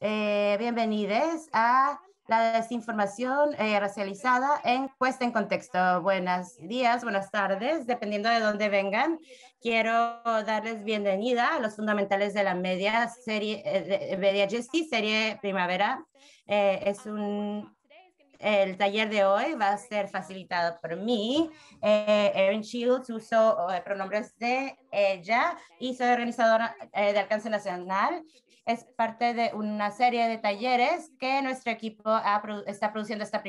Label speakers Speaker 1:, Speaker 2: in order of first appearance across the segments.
Speaker 1: Eh, bienvenidos a la desinformación eh, racializada en Cuesta en contexto. Buenos días, buenas tardes, dependiendo de dónde vengan. Quiero darles bienvenida a los fundamentales de la media serie, eh, media Justice, serie Primavera. es un el taller de hoy va a ser facilitado por mí. Erin Shields uso pronombres de ella y soy organizadora de alcance nacional es parte de una serie de talleres que nuestro equipo está produciendo esta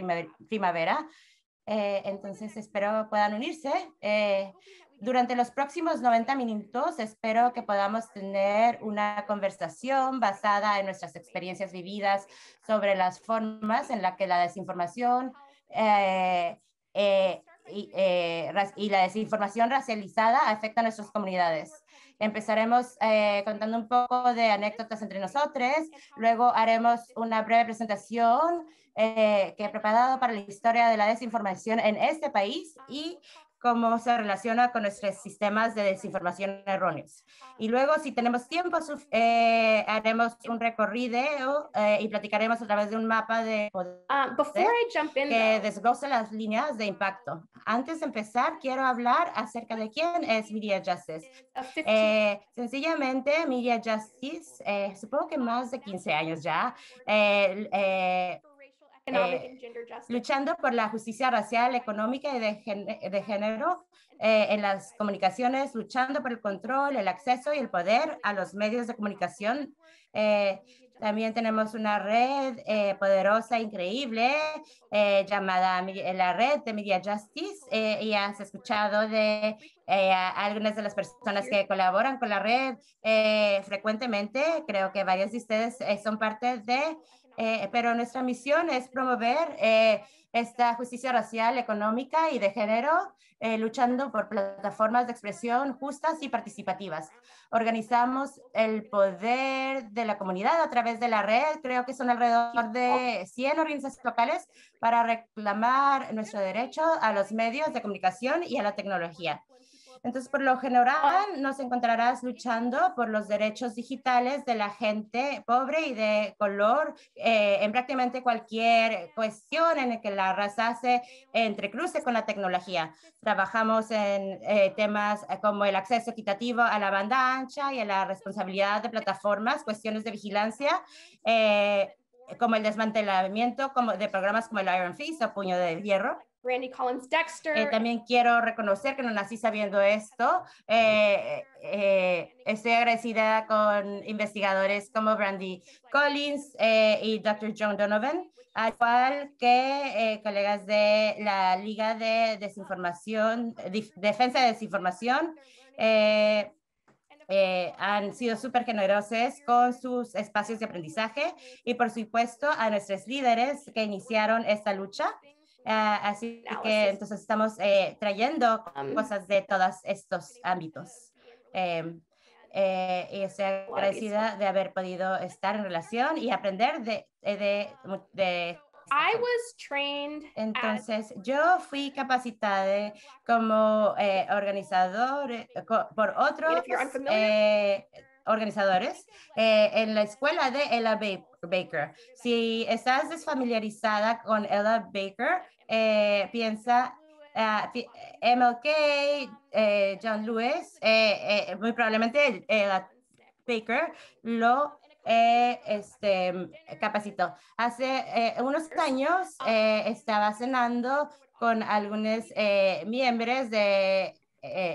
Speaker 1: primavera. Eh, entonces espero puedan unirse. Eh, durante los próximos 90 minutos espero que podamos tener una conversación basada en nuestras experiencias vividas sobre las formas en las que la desinformación eh, y, y la desinformación racializada afecta a nuestras comunidades. Empezaremos eh, contando un poco de anécdotas entre nosotros, luego haremos una breve presentación eh, que he preparado para la historia de la desinformación en este país y cómo se relaciona con nuestros sistemas de desinformación erróneos. Y luego, si tenemos tiempo, eh, haremos un recorrido eh, y platicaremos a través de un mapa de poder ah, que desglosa las líneas de impacto. Antes de empezar, quiero hablar acerca de quién es Media Justice. Eh, sencillamente, Media Justice, supongo que más de 15 años ya, eh, luchando por la justicia racial, económica y de, género en eh, las comunicaciones, luchando por el control, el acceso y el poder a los medios de comunicación. Eh, también tenemos una red poderosa, increíble, llamada la red de Media Justice. y has escuchado de algunas de las personas que colaboran con la red frecuentemente. Creo que varios de ustedes son parte de eh, pero nuestra misión es promover eh, esta justicia racial, económica y de género, eh, luchando por plataformas de expresión justas y participativas. Organizamos el poder de la comunidad a través de la red, creo que son alrededor de 100 organizaciones locales para reclamar nuestro derecho a los medios de comunicación y a la tecnología. Entonces, por lo general, nos encontrarás luchando por los derechos digitales de la gente pobre y de color eh, en prácticamente cualquier cuestión en la que la raza se entrecruce con la tecnología. Trabajamos en eh, temas como el acceso equitativo a la banda ancha y a la responsabilidad de plataformas, cuestiones de vigilancia. Eh, como el desmantelamiento de programas como el Iron Fist o Puño de Hierro, Brandy Collins Dexter. Eh, eh, también quiero reconocer que no nací sabiendo esto. Eh, estoy agradecida con investigadores como Brandy Collins y Dr. John Donovan, al cual que colegas de la Liga de Desinformación, Defensa de Desinformación. han sido súper generosos con sus espacios de aprendizaje y por supuesto a nuestros líderes que iniciaron esta lucha. Ah, así que entonces estamos eh, trayendo um, cosas de todos estos ámbitos. Em, eh, y estoy agradecida de haber podido estar en relación y aprender de... Eh, de, I was trained Entonces, yo fui capacitada como organizador por otros organizadores en la escuela de Ella Baker. Si estás desfamiliarizada con Ella Baker, eh, piensa ah, eh, MLK, eh, John Lewis, muy probablemente Baker lo este, capacitó. Hace unos años estaba cenando con algunos miembros de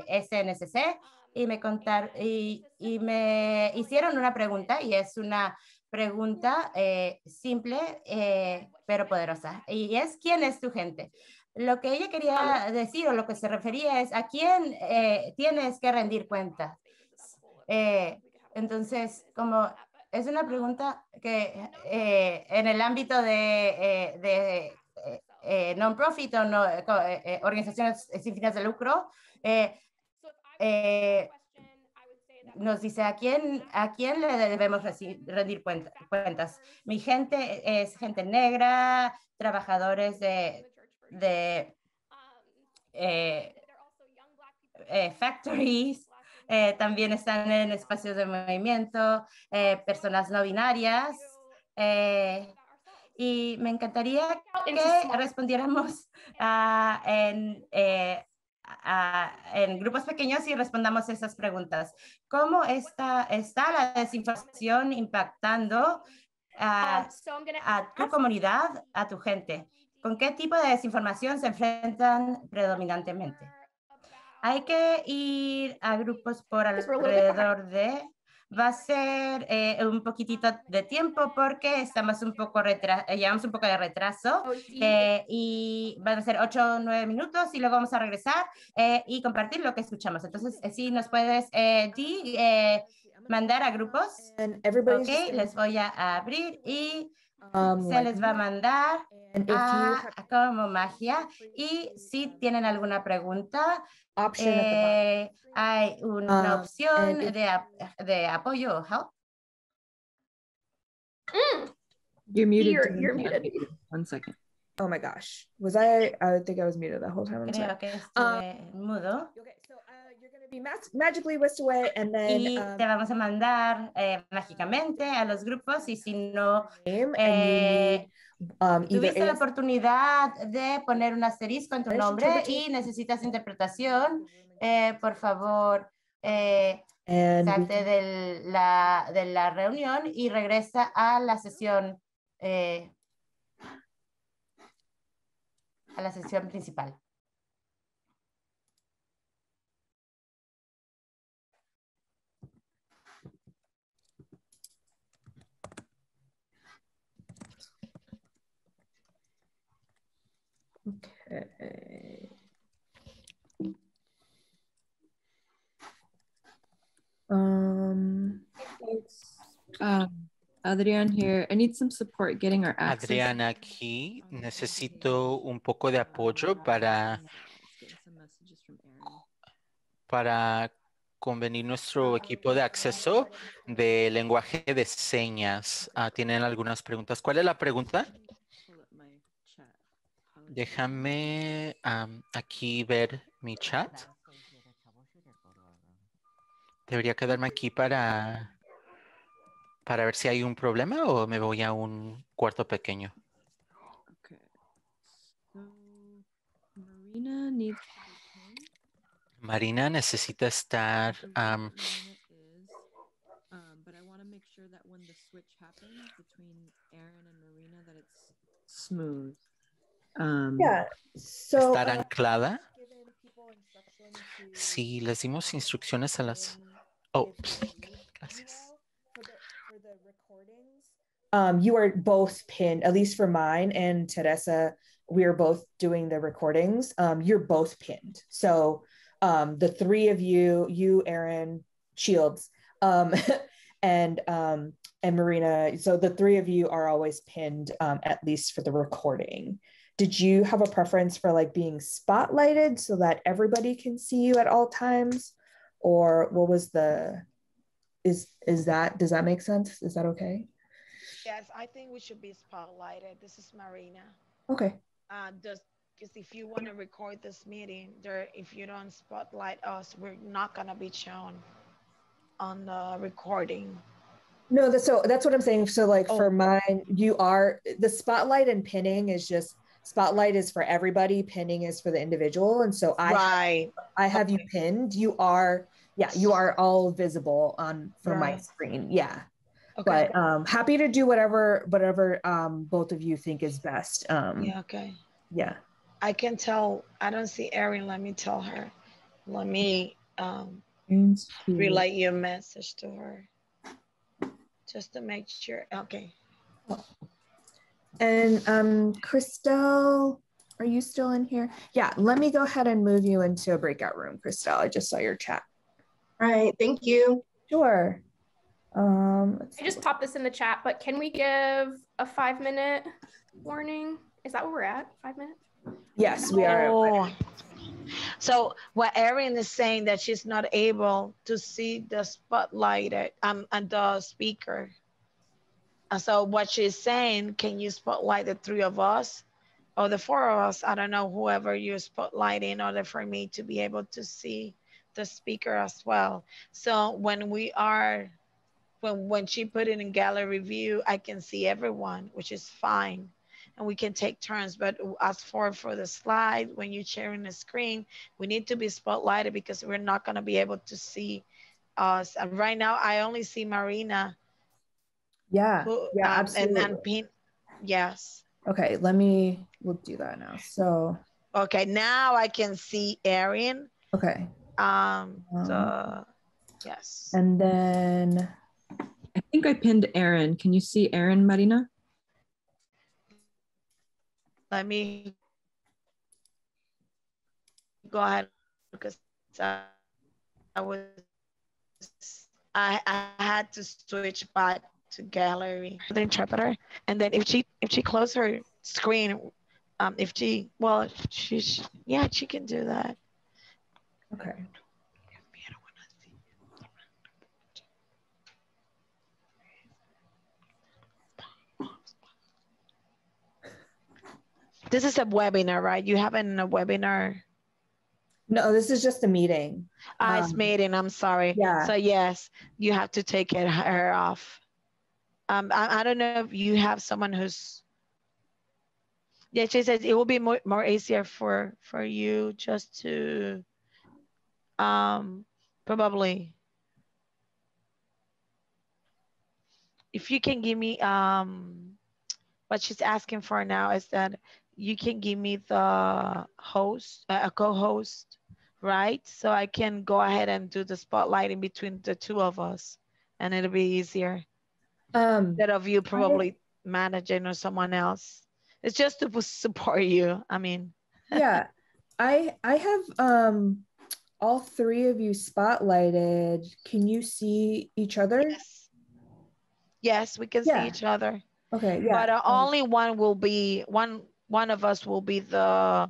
Speaker 1: SNCC y me contar y, me hicieron una pregunta y es una pregunta eh, simple eh, pero poderosa y es ¿quién es tu gente? Lo que ella quería decir o lo que se refería es a quién eh, tienes que rendir cuenta. entonces, como es una pregunta que en el ámbito de, non-profit o no, organizaciones sin fines de lucro, eh, nos dice, ¿a quién, a quién le debemos rendir cuentas? Mi gente es gente negra, trabajadores de, eh, eh, factories, eh, también están en espacios de movimiento, personas no binarias. y me encantaría que respondiéramos a en en grupos pequeños y respondamos esas preguntas. ¿Cómo está, está la desinformación impactando a ah, tu comunidad, a tu gente? ¿Con qué tipo de desinformación se enfrentan predominantemente? Hay que ir a grupos por alrededor de va a ser eh, un poquitito de tiempo porque estamos un poco retras eh, llevamos un poco de retraso oh, eh, y van a ser 8 o 9 minutos y luego vamos a regresar y compartir lo que escuchamos. Entonces, si nos puedes, Di, mandar a grupos. ok, les voy a abrir y Ah, se les va a mandar a, a, ah, como magia y si tienen alguna pregunta ah, pues, eh, hay una opción eh, de, de, apoyo help
Speaker 2: mm. you're muted you're, you're muted one second oh my gosh was I I think I was muted the whole time Creo que
Speaker 1: estuve um, mudo okay y um, te vamos a mandar eh, mágicamente a los grupos y si no eh, um, tuviste la oportunidad de poner un asterisco en tu nombre y necesitas interpretación, eh, por favor salte de la, de la reunión y regresa a la sesión a la sesión principal.
Speaker 3: Adrián
Speaker 4: aquí. Necesito un poco de apoyo para para convenir nuestro equipo de acceso de lenguaje de señas. Ah, Tienen algunas preguntas. ¿Cuál es la pregunta? Déjame aquí ver mi chat. Debería quedarme aquí para, para ver si hay un problema o me voy a un cuarto pequeño. Marina, necesita estar... Aaron Marina smooth. Um, yeah. so, estar anclada. Si les dimos instrucciones a las... Um, oh, gracias.
Speaker 2: Um, you are both pinned, at least for mine and Teresa, we are both doing the recordings. Um, you're both pinned. So um, the three of you, you, Aaron, Shields, um, and um, and Marina. So the three of you are always pinned, at least for the recording did you have a preference for like being spotlighted so that everybody can see you at all times or what was the is is that does that make sense is that okay
Speaker 3: yes i think we should be spotlighted this is marina okay uh just because if you want to record this meeting there if you don't spotlight us we're not going to be shown on the recording
Speaker 2: no, so that's what I'm saying. So like oh. for mine, you are the spotlight and pinning is just Spotlight is for everybody, pinning is for the individual. And so I right. I have okay. you pinned. You are yeah, you are all visible on from right. my screen. Yeah. Okay. But um happy to do whatever whatever um both of you think is best. Um Yeah, okay. Yeah.
Speaker 3: I can tell I don't see Erin. Let me tell her. Let me um relay your message to her. Just to make sure. Okay. Oh.
Speaker 2: And um, Christelle, are you still in here? Yeah, let me go ahead and move you into a breakout room, Christelle. I just saw your chat. All right, thank you. Sure. Um, I just popped this in the chat, but can we give
Speaker 3: a five minute warning? Is that where we're at? Five minutes? Yes, we are. Oh. So what Erin is saying that she's not able to see the spotlight um, and the speaker. And so what she's saying, can you spotlight the three of us or the four of us? I don't know, whoever you spotlight in order for me to be able to see the speaker as well. So when we are, when, when she put it in gallery view, I can see everyone, which is fine. And we can take turns, but as for for the slide, when you're sharing the screen, we need to be spotlighted because we're not gonna be able to see us. And right now, I only see Marina
Speaker 2: yeah. Who, yeah. Um,
Speaker 3: absolutely. And then paint. Yes.
Speaker 2: Okay. Let me. We'll do that now. So.
Speaker 3: Okay. Now I can see Arian. Okay. Um. Uh-huh. yes.
Speaker 2: And then. I think I pinned Aaron. Can you see Aaron,
Speaker 3: Marina? Let me go ahead because I was I, I had to switch back to gallery, the interpreter. And then if she if she close her screen, um, if she well she's yeah she can do that. Okay. This is a webinar, right? You haven't a webinar. No, this is just a meeting. Ah, um, it's meeting. I'm sorry. Yeah. So yes, you have to take it her off um, I, I, don't know if you have someone who's, yeah, she says it will be more, more easier for, for you just to, um, probably, if you can give me, um, what she's asking for now is that you can give me the host, uh, a co-host, right? So I can go ahead and do the spotlight in between the two of us and it'll be easier um, instead of you probably I, managing or someone else. It's just to support you. I mean,
Speaker 2: yeah, I I have um, all three of you spotlighted. Can you see each other? Yes,
Speaker 3: yes we can yeah. see each other. Okay, yeah. But uh, um, only one will be one one of us will be the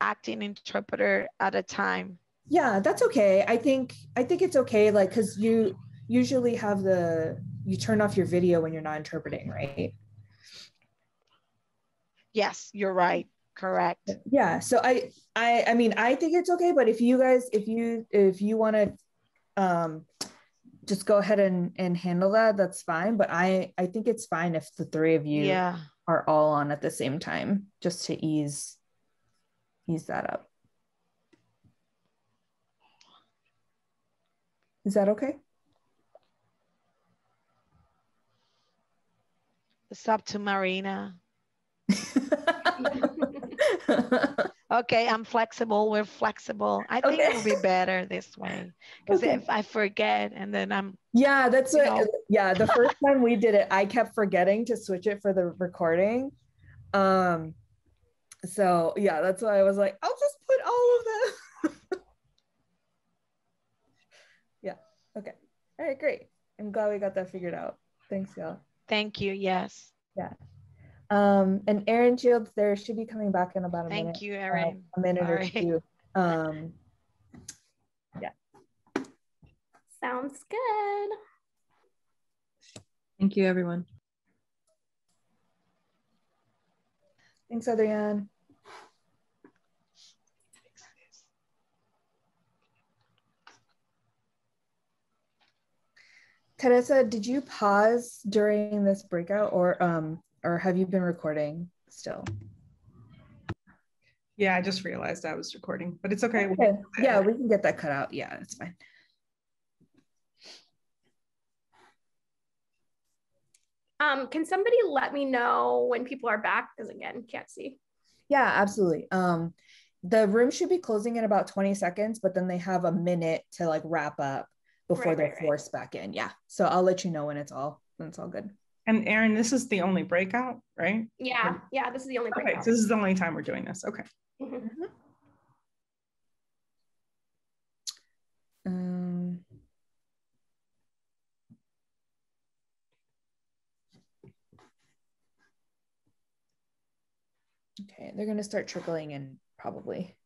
Speaker 3: acting interpreter at a time
Speaker 2: yeah that's okay i think i think it's okay like because you usually have the you turn off your video when you're not interpreting, right?
Speaker 3: Yes, you're right. Correct.
Speaker 2: Yeah. So I, I, I mean, I think it's okay, but if you guys, if you, if you want to, um, just go ahead and, and handle that, that's fine. But I, I think it's fine if the three of you yeah. are all on at the same time, just to ease, ease that up.
Speaker 3: Is that okay? What's up to Marina? okay, I'm flexible. We're flexible. I think okay. it will be better this way because okay. if I forget and then I'm
Speaker 2: yeah, that's what, know. yeah. The first time we did it, I kept forgetting to switch it for the recording. Um, so yeah, that's why I was like, I'll just put all of them. yeah. Okay. All right. Great. I'm glad we got that figured out. Thanks, y'all. Thank you. Yes. Yeah. Um, and Aaron Shields, there should be coming back in about a Thank minute. Thank you, Aaron. Uh, a minute or two. Um, yeah.
Speaker 3: Sounds good. Thank you, everyone.
Speaker 2: Thanks, Adrienne. Teresa, did you pause during this breakout or um or have you been recording still? Yeah, I just realized I was recording, but it's okay. okay. Yeah, we can get that cut out. Yeah, it's fine. Um, can somebody let me know when people are back? Because again, can't see. Yeah, absolutely. Um, the room should be closing in about 20 seconds, but then they have a minute to like wrap up before right, they're right, forced right. back in. Yeah. So I'll let you know when it's all when it's all good. And Aaron, this is the only breakout, right? Yeah. yeah. This is the only breakout. Okay, so this is the only time we're doing this. Okay. Mm-hmm.
Speaker 3: mm-hmm. Um,
Speaker 2: okay, they're going to start trickling in probably.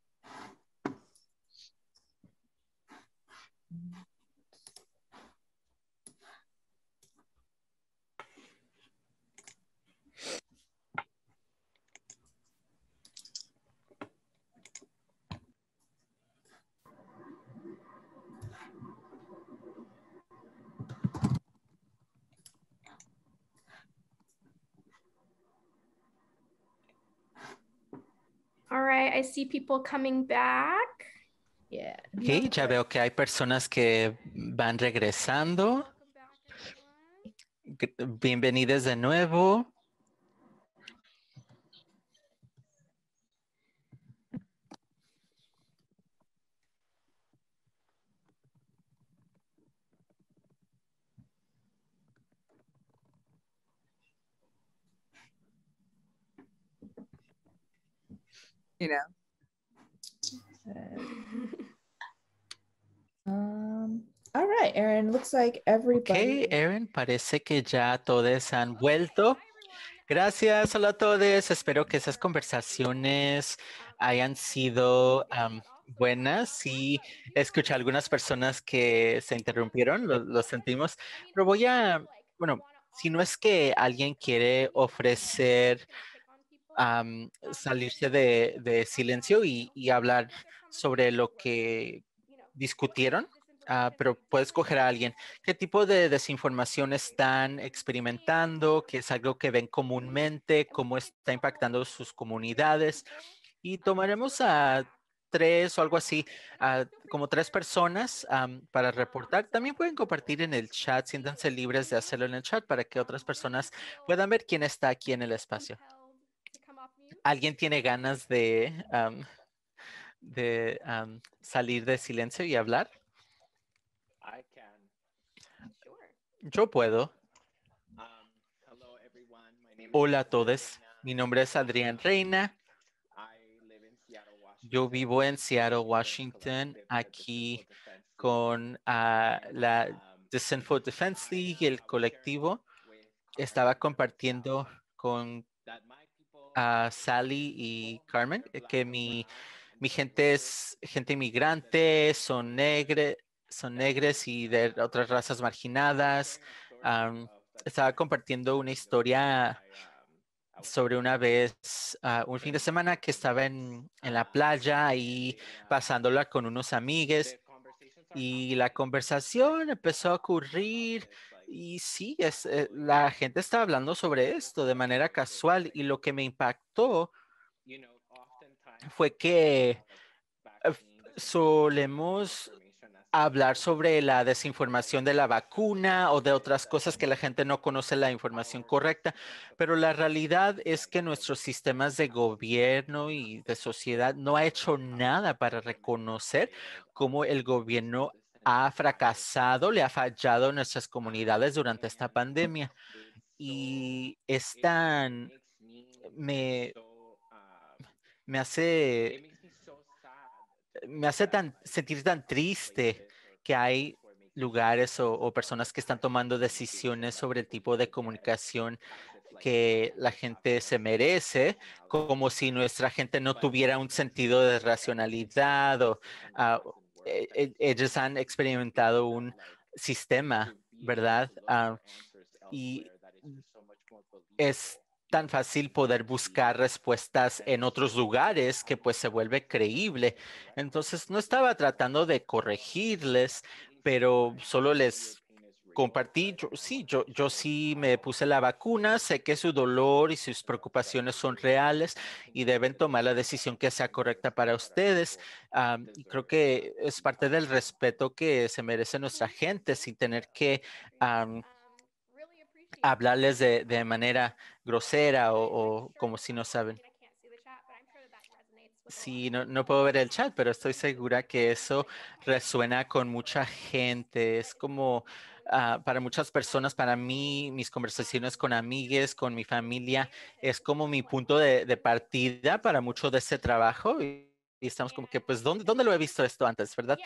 Speaker 2: I, see people coming back.
Speaker 4: ya veo que hay personas que van regresando. Bienvenidos de nuevo.
Speaker 2: Um, all right, Aaron, looks like everybody.
Speaker 4: parece que ya todos han vuelto. Gracias, hola a todos. Espero que esas conversaciones hayan sido um, buenas. Sí, escuché a algunas personas que se interrumpieron, lo, lo sentimos, pero voy a, bueno, si no es que alguien quiere ofrecer um, salirse de, silencio y, hablar sobre lo que discutieron, ah, pero puedes coger a alguien. ¿Qué tipo de desinformación están experimentando? ¿Qué es algo que ven comúnmente? ¿Cómo está impactando sus comunidades? Y tomaremos a tres o algo así, como tres personas para reportar. También pueden compartir en el chat, siéntanse libres de hacerlo en el chat para que otras personas puedan ver quién está aquí en el espacio alguien tiene ganas de, de salir de silencio y hablar? Yo puedo. Um, Hola a todos. Mi nombre es Adrián Reina. Yo vivo en Seattle, Washington, aquí con la la for Defense League y ah, um, el colectivo. Estaba compartiendo con a Sally y Carmen, eh, que mi, gente es gente inmigrante, son, negras son negres y de otras razas marginadas. estaba compartiendo una historia sobre una vez, ah, un fin de semana que estaba en, la playa y pasándola con unos amigos y la conversación empezó a ocurrir y sí, es, eh, la gente está hablando sobre esto de manera casual y lo que me impactó fue que eh, solemos hablar sobre la desinformación de la vacuna o de otras cosas que la gente no conoce la información correcta, pero la realidad es que nuestros sistemas de gobierno y de sociedad no ha hecho nada para reconocer cómo el gobierno ha fracasado, le ha fallado a nuestras comunidades durante esta pandemia y están, me, me hace, me hace tan, sentir tan triste que hay lugares o, personas que están tomando decisiones sobre el tipo de comunicación que la gente se merece, como si nuestra gente no tuviera un sentido de racionalidad o ah, eh, eh, ellos han experimentado un sistema, ¿verdad? Ah, y es tan fácil poder buscar respuestas en otros lugares que pues se vuelve creíble. Entonces no estaba tratando de corregirles, pero solo les compartí, yo, sí, yo, yo sí me puse la vacuna, sé que su dolor y sus preocupaciones son reales y deben tomar la decisión que sea correcta para ustedes. y creo que es parte del respeto que se merece nuestra gente sin tener que hablarles de, manera grosera o, o como si no saben. Sí, no, puedo ver el chat, pero estoy segura que eso resuena con mucha gente. Es como Ah, para muchas personas, para mí, mis conversaciones con amigues, con mi familia, es como mi punto de, partida para mucho de ese trabajo. Y, estamos como que, pues, ¿dónde, ¿dónde lo he visto esto antes, verdad?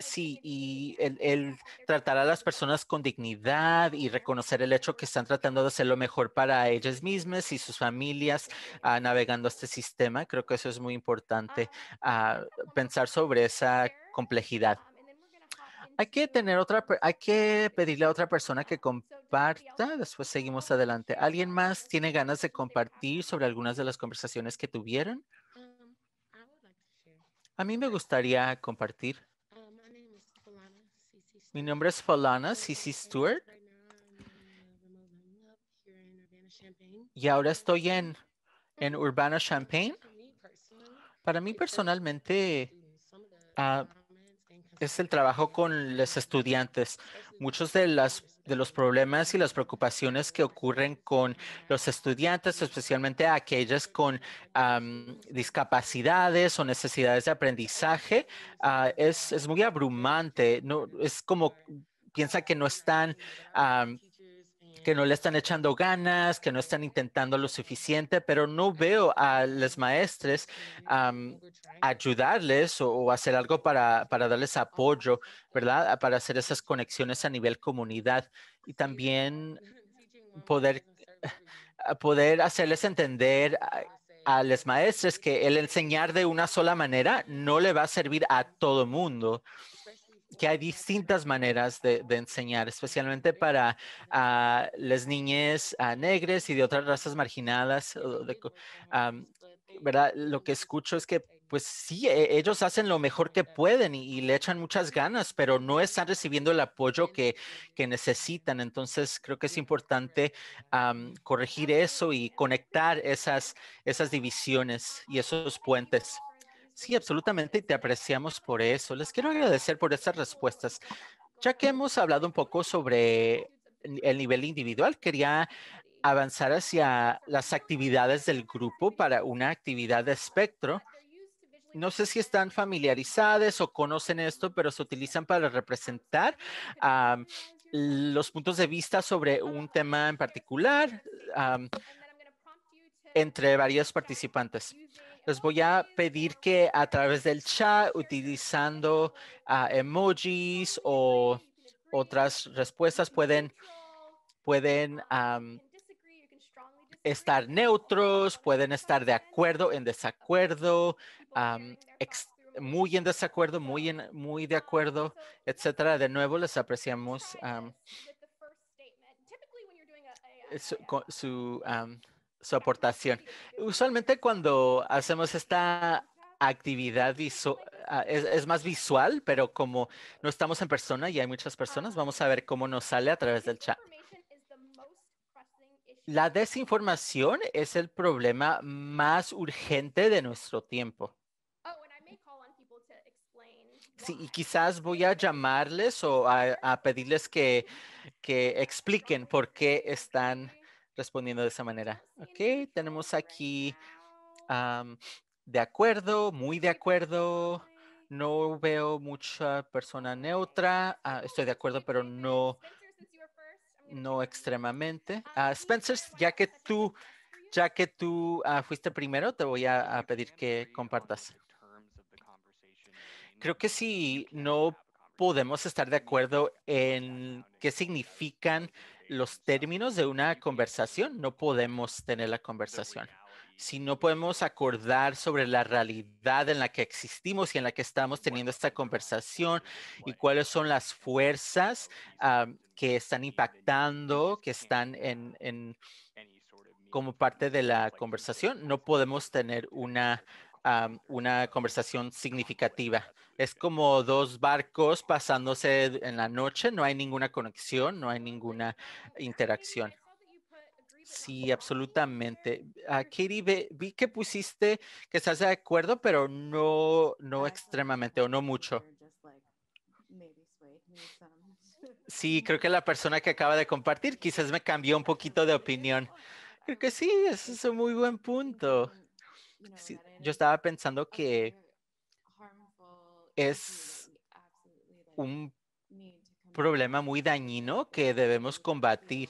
Speaker 4: Sí, y el, tratar a las personas con dignidad y reconocer el hecho que están tratando de hacer lo mejor para ellas mismas y sus familias ah, navegando este sistema, creo que eso es muy importante, ah, pensar sobre esa complejidad. Hay que tener otra, hay que pedirle a otra persona que comparta. Después seguimos adelante. ¿Alguien más tiene ganas de compartir sobre algunas de las conversaciones que tuvieron? A mí me gustaría compartir. Mi nombre es Falana Cici Stewart. Y ahora estoy en, en Urbana Champaign. Para mí personalmente, ah, es el trabajo con los estudiantes. Muchos de, las, de los problemas y las preocupaciones que ocurren con los estudiantes, especialmente aquellos con discapacidades o necesidades de aprendizaje, ah, es, muy abrumante. No, es como piensa que no están que no le están echando ganas, que no están intentando lo suficiente, pero no veo a los maestres ayudarles o, hacer algo para, darles apoyo, oh. ¿verdad? Para hacer esas conexiones a nivel comunidad y también poder, poder hacerles entender a, los maestros que el enseñar de una sola manera no le va a servir a todo mundo que hay distintas maneras de, enseñar, especialmente para ah, las niñas ah, negras y de otras razas marginadas. ¿verdad? Lo que escucho es que pues sí, e, ellos hacen lo mejor que pueden y, le echan muchas ganas, pero no están recibiendo el apoyo que, necesitan. Entonces, creo que es importante corregir eso y conectar esas, esas divisiones y esos puentes. Sí, absolutamente, y te apreciamos por eso. Les quiero agradecer por estas respuestas. Ya que hemos hablado un poco sobre el nivel individual, quería avanzar hacia las actividades del grupo para una actividad de espectro. No sé si están familiarizadas o conocen esto, pero se utilizan para representar los puntos de vista sobre un tema en particular entre varios participantes les voy a pedir que a través del chat, utilizando ah, emojis o otras respuestas, pueden, pueden estar neutros, pueden estar de acuerdo, en desacuerdo, muy en desacuerdo, muy, muy de acuerdo, etcétera. De nuevo, les apreciamos su, su aportación. Usualmente cuando hacemos esta actividad ah, es, más visual, pero como no estamos en persona y hay muchas personas, vamos a ver cómo nos sale a través del chat. La desinformación es el problema más urgente de nuestro tiempo. Sí, y quizás voy a llamarles o a, pedirles que expliquen por qué están respondiendo de esa manera. Ok, tenemos aquí de acuerdo, muy de acuerdo. No veo mucha persona neutra. Ah, estoy de acuerdo, pero no, no extremadamente. Ah, ah, Spencer, este ya que tú, ya que tú fuiste primero, te voy a, a pedir que compartas. Creo que si no podemos estar de acuerdo en qué significan los términos de una conversación, no podemos tener la conversación. Si no podemos acordar sobre la realidad en la que existimos y en la que estamos teniendo esta conversación y cuáles son las fuerzas ah, que están impactando, que están en, como parte de la conversación, no podemos tener una una conversación significativa. Es como dos barcos pasándose en la noche, no hay ninguna conexión, no hay ninguna interacción. Sí, absolutamente. Ah, Katie, vi que pusiste que estás de acuerdo, pero no, no extremadamente o no mucho. Sí, creo que la persona que acaba de compartir quizás me cambió un poquito de opinión. Creo que sí, ese es un muy buen punto yo estaba pensando que es un problema muy dañino que debemos combatir.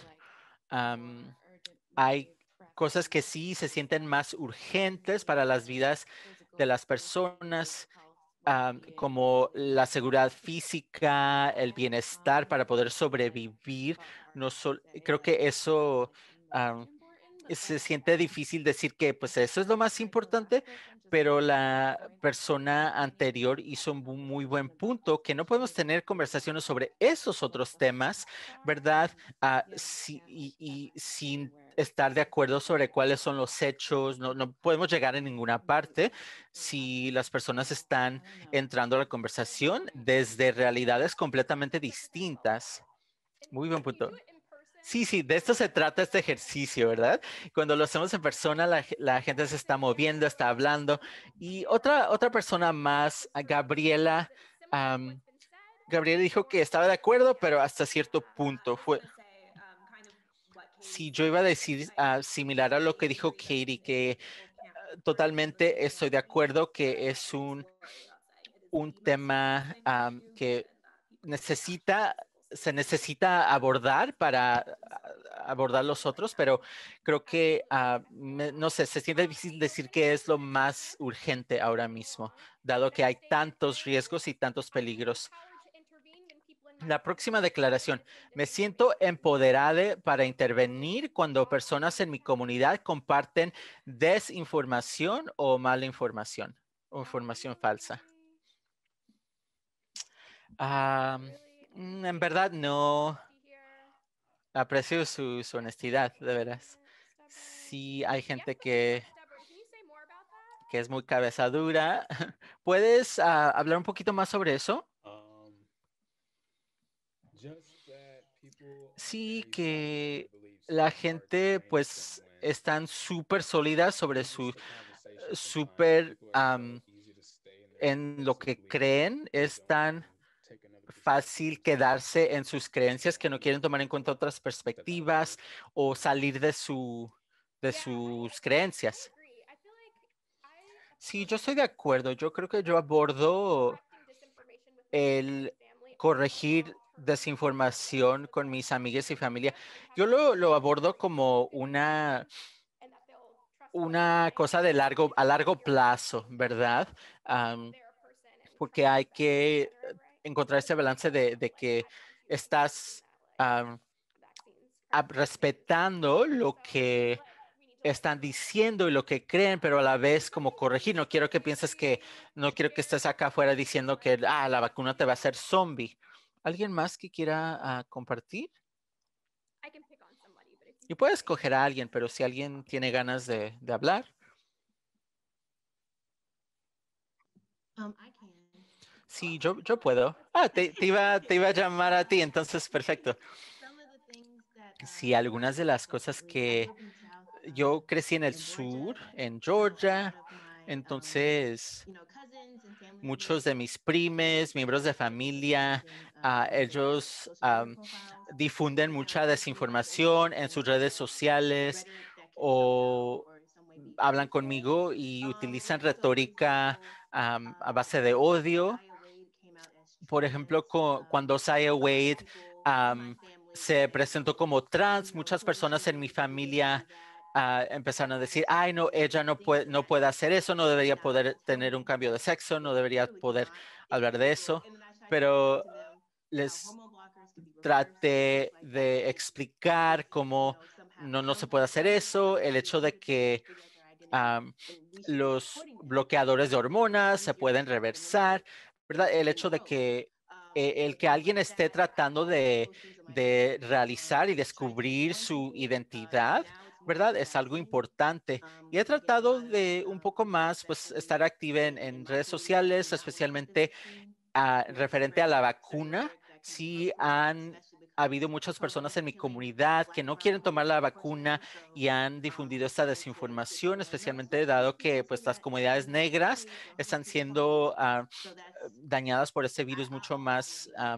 Speaker 4: hay cosas que sí se sienten más urgentes para las vidas de las personas, como la seguridad física, el bienestar para poder sobrevivir. No creo que eso se siente difícil decir que pues eso es lo más importante, pero la persona anterior hizo un muy buen punto que no podemos tener conversaciones sobre esos otros temas, ¿verdad? Ah, y, sin estar de acuerdo sobre cuáles son los hechos, no, no, podemos llegar a ninguna parte si las personas están entrando a la conversación desde realidades completamente distintas. Muy buen punto. Sí, sí, de esto se trata este ejercicio, ¿verdad? Cuando lo hacemos en persona, la, gente se está moviendo, está hablando. Y otra, otra persona más, ah, Gabriela, Gabriela dijo que estaba de acuerdo, pero hasta cierto punto fue... Sí, yo iba a decir ah, similar a lo que dijo Katie, que ah, totalmente estoy de acuerdo que es un, un tema que necesita se necesita abordar para abordar los otros, pero creo que, ah, no sé, se siente difícil decir que es lo más urgente ahora mismo, dado que hay tantos riesgos y tantos peligros. La próxima declaración. Me siento empoderada para intervenir cuando personas en mi comunidad comparten desinformación o mala información o información falsa. Mm, en verdad no. Aprecio su, honestidad, de veras. Sí hay gente que, que es muy cabezadura. ¿Puedes ah, hablar un poquito más sobre eso? Um, sí, que la gente pues están súper sólidas sobre su eh, súper en lo que creen, están fácil quedarse en sus creencias que no quieren tomar en cuenta otras perspectivas o salir de, su, de sus creencias. Sí, yo estoy de acuerdo. Yo creo que yo abordo el corregir desinformación con mis amigas y familia. Yo lo, lo abordo como una una cosa de largo a largo plazo, ¿verdad? porque hay que encontrar ese balance de, que estás respetando lo que están diciendo y lo que creen, pero a la vez como corregir. No quiero que pienses que, no quiero que estés acá afuera diciendo que ah, la vacuna te va a hacer zombie. ¿Alguien más que quiera ah, compartir? Y puedes escoger a alguien, pero si alguien tiene ganas de, hablar. Um, Sí, yo, yo puedo. Ah, te, iba, te iba a llamar a ti, entonces perfecto. Sí, algunas de las cosas que yo crecí en el sur, en Georgia, entonces muchos de mis primes, miembros de familia, ah, ellos difunden mucha desinformación en sus redes sociales o hablan conmigo y utilizan retórica a base de odio por ejemplo, cuando Saya Wade se presentó como trans, muchas personas en mi familia ah, empezaron a decir, ay, no, ella no puede, no puede hacer eso, no debería poder tener un cambio de sexo, no debería poder hablar de eso, pero les traté de explicar cómo no, se puede hacer eso, el hecho de que los bloqueadores de hormonas se pueden reversar, el hecho de que eh, el que alguien esté tratando de, de, realizar y descubrir su identidad, ¿verdad? Es algo importante. Y he tratado de un poco más, pues, estar activa en, redes sociales, especialmente ah, referente a la vacuna. Si han ha habido muchas personas en mi comunidad que no quieren tomar la vacuna y han difundido esta desinformación, especialmente dado que pues las comunidades negras están siendo ah, dañadas por este virus mucho más ah,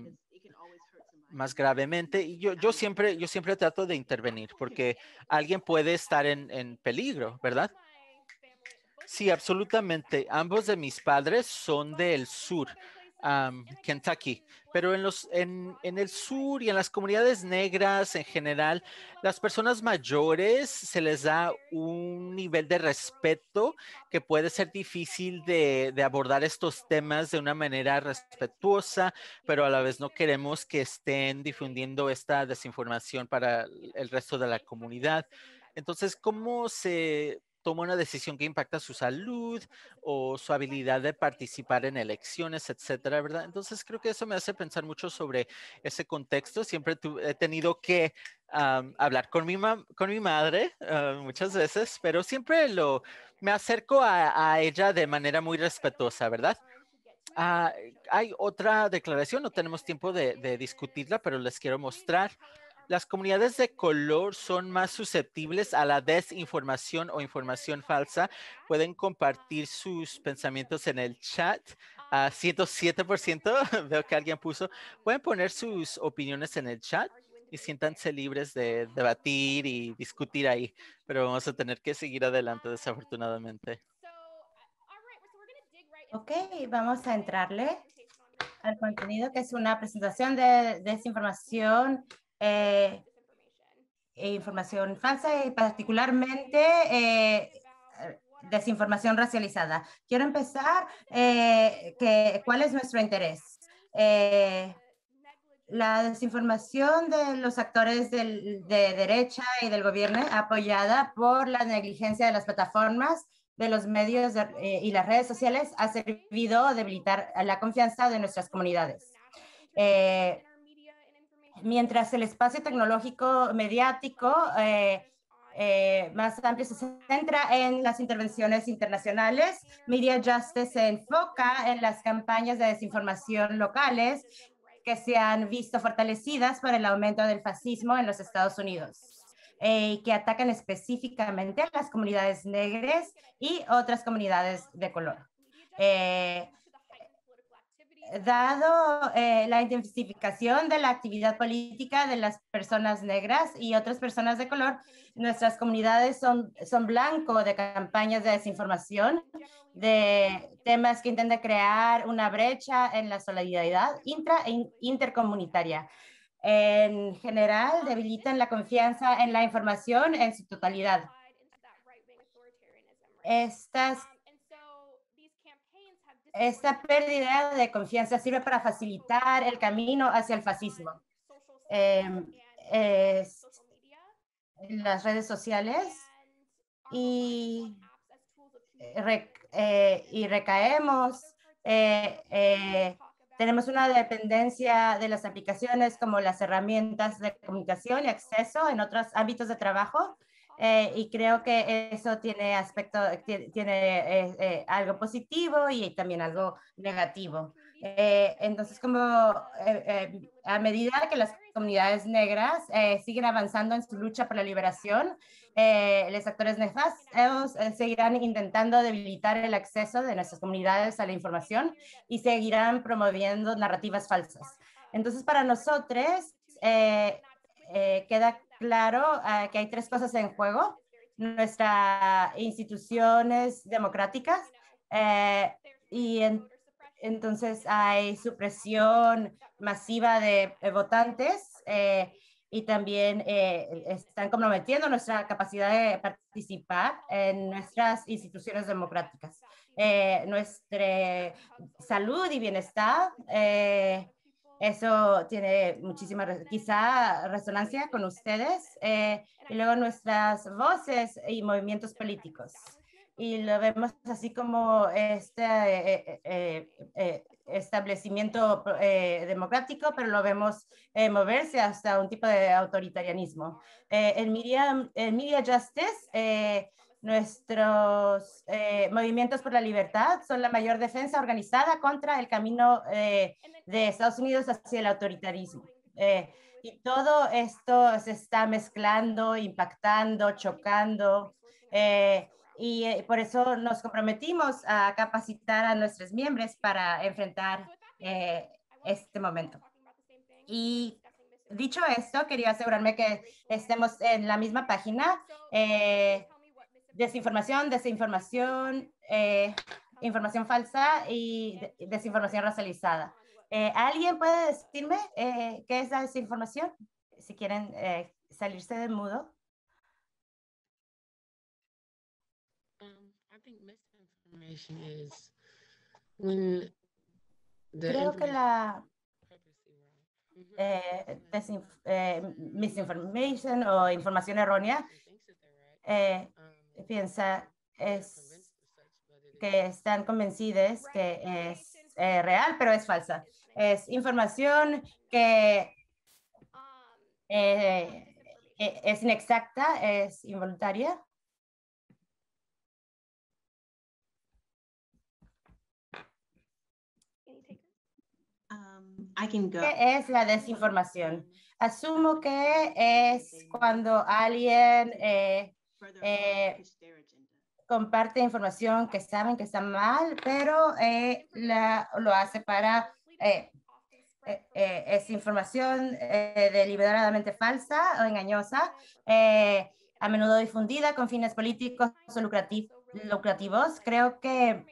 Speaker 4: más gravemente. Y yo, yo, siempre, yo siempre trato de intervenir porque alguien puede estar en, en, peligro, ¿verdad? Sí, absolutamente. Ambos de mis padres son del sur um, Kentucky. Pero en, los, en, el sur y en las comunidades negras en general, las personas mayores se les da un nivel de respeto que puede ser difícil de abordar estos temas de una manera respetuosa, pero a la vez no queremos que estén difundiendo esta desinformación para el resto de la comunidad. Entonces, ¿cómo se toma una decisión que impacta su salud o su habilidad de participar en elecciones, etcétera, ¿verdad? Entonces creo que eso me hace pensar mucho sobre ese contexto. Siempre he tenido que hablar con mi, con mi madre ah, muchas veces, pero siempre lo, me acerco a, ella de manera muy respetuosa, ¿verdad? Ah, hay otra declaración, no tenemos tiempo de discutirla, pero les quiero mostrar las comunidades de color son más susceptibles a la desinformación o información falsa. Pueden compartir sus pensamientos en el chat. A 107%, veo que alguien puso, pueden poner sus opiniones en el chat y siéntanse libres de debatir y discutir ahí, pero vamos a tener que seguir adelante desafortunadamente.
Speaker 1: Ok, vamos a entrarle al contenido que es una presentación de desinformación eh, información falsa y particularmente eh, desinformación racializada. Quiero empezar eh, cuál es nuestro interés. Eh, la desinformación de los actores de derecha y del gobierno apoyada por la negligencia de las plataformas de los medios y las redes sociales ha servido a debilitar la confianza de nuestras comunidades mientras el espacio tecnológico mediático eh, eh, más amplio se centra en las intervenciones internacionales, Media Justice se enfoca en las campañas de desinformación locales que se han visto fortalecidas por el aumento del fascismo en los Estados Unidos eh, y que atacan específicamente a las comunidades negras y otras comunidades de color dado eh, la intensificación de la actividad política de las personas negras y otras personas de color, nuestras comunidades son, son blanco de campañas de desinformación, de temas que intentan crear una brecha en la solidaridad intra e intercomunitaria. En general, debilitan la confianza en la información en su totalidad. Estas esta pérdida de confianza sirve para facilitar el camino hacia el fascismo. Eh, en las redes sociales y, eh, eh, y recaemos. tenemos una dependencia de las aplicaciones como las herramientas de comunicación y acceso en otros ámbitos de trabajo eh, y creo que eso tiene aspecto, tiene eh, eh, algo positivo y también algo negativo. entonces, como a medida que las comunidades negras siguen avanzando en su lucha por la liberación, los actores nefastos seguirán intentando debilitar el acceso de nuestras comunidades a la información y seguirán promoviendo narrativas falsas. Entonces, para nosotros, queda claro ah, que hay tres cosas en juego. Nuestras instituciones democráticas eh, y entonces hay supresión masiva de eh, votantes eh, y también están comprometiendo nuestra capacidad de participar en nuestras instituciones democráticas. nuestra salud y bienestar eso tiene muchísima, quizá, resonancia con ustedes. Eh, y luego nuestras voces y movimientos políticos. Y lo vemos así como este eh, eh, establecimiento democrático, pero lo vemos moverse hasta un tipo de autoritarianismo. en, media, en Media Justice Nuestros eh, movimientos por la libertad son la mayor defensa organizada contra el camino eh, de Estados Unidos hacia el autoritarismo. Eh, y todo esto se está mezclando, impactando, chocando. y por eso nos comprometimos a capacitar a nuestros miembros para enfrentar este momento. Y dicho esto, quería asegurarme que estemos en la misma página. Desinformación, desinformación, eh, información falsa y desinformación racializada. Eh, ¿Alguien puede decirme eh, qué es la desinformación? Si quieren salirse del mudo. Um, Creo que la eh, o información errónea piensa es que están convencidas que es eh, real, pero es falsa. Es información que um, eh, eh, es inexacta, es involuntaria. Um, ¿Qué es la desinformación? Asumo que es cuando alguien eh, comparte información que saben que está mal, pero eh, lo hace para... Eh, es información deliberadamente falsa o engañosa, a menudo difundida con fines políticos o lucrativos. Creo que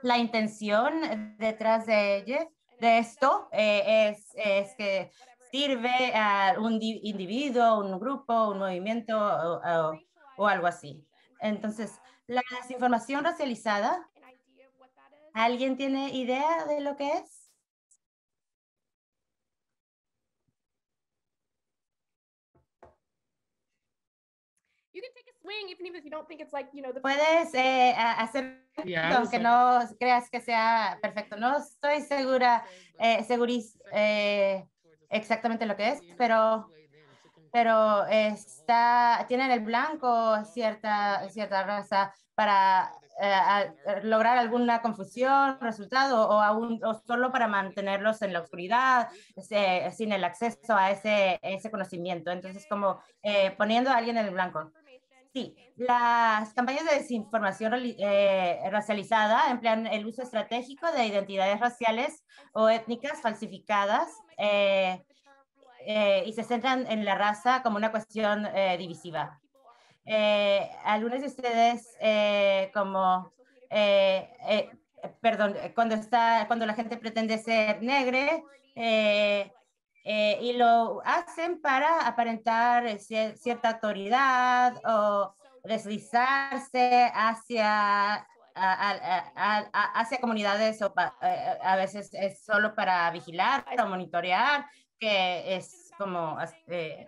Speaker 1: la intención detrás de, ella, de esto es, que sirve a un individuo, un grupo, un movimiento o algo así. Entonces, la desinformación racializada, ¿alguien tiene idea de lo que es? Puedes hacer aunque no creas que sea perfecto. No estoy segura, eh, segurís, eh, exactamente lo que es, pero pero está, tienen el blanco cierta, cierta raza para eh, eh, lograr alguna confusión, resultado, o, aún, o solo para mantenerlos en la oscuridad, este, sin el acceso a ese, conocimiento. Entonces, como eh, poniendo a alguien en el blanco. Sí, las campañas de desinformación racializada emplean el uso estratégico de identidades raciales o étnicas falsificadas eh, y se centran en la raza como una cuestión eh, divisiva. Eh, algunos de ustedes, como, perdón, cuando, está, cuando la gente pretende ser negra, y lo hacen para aparentar cierta autoridad o deslizarse hacia, hacia comunidades a veces es solo para vigilar o monitorear que es como eh,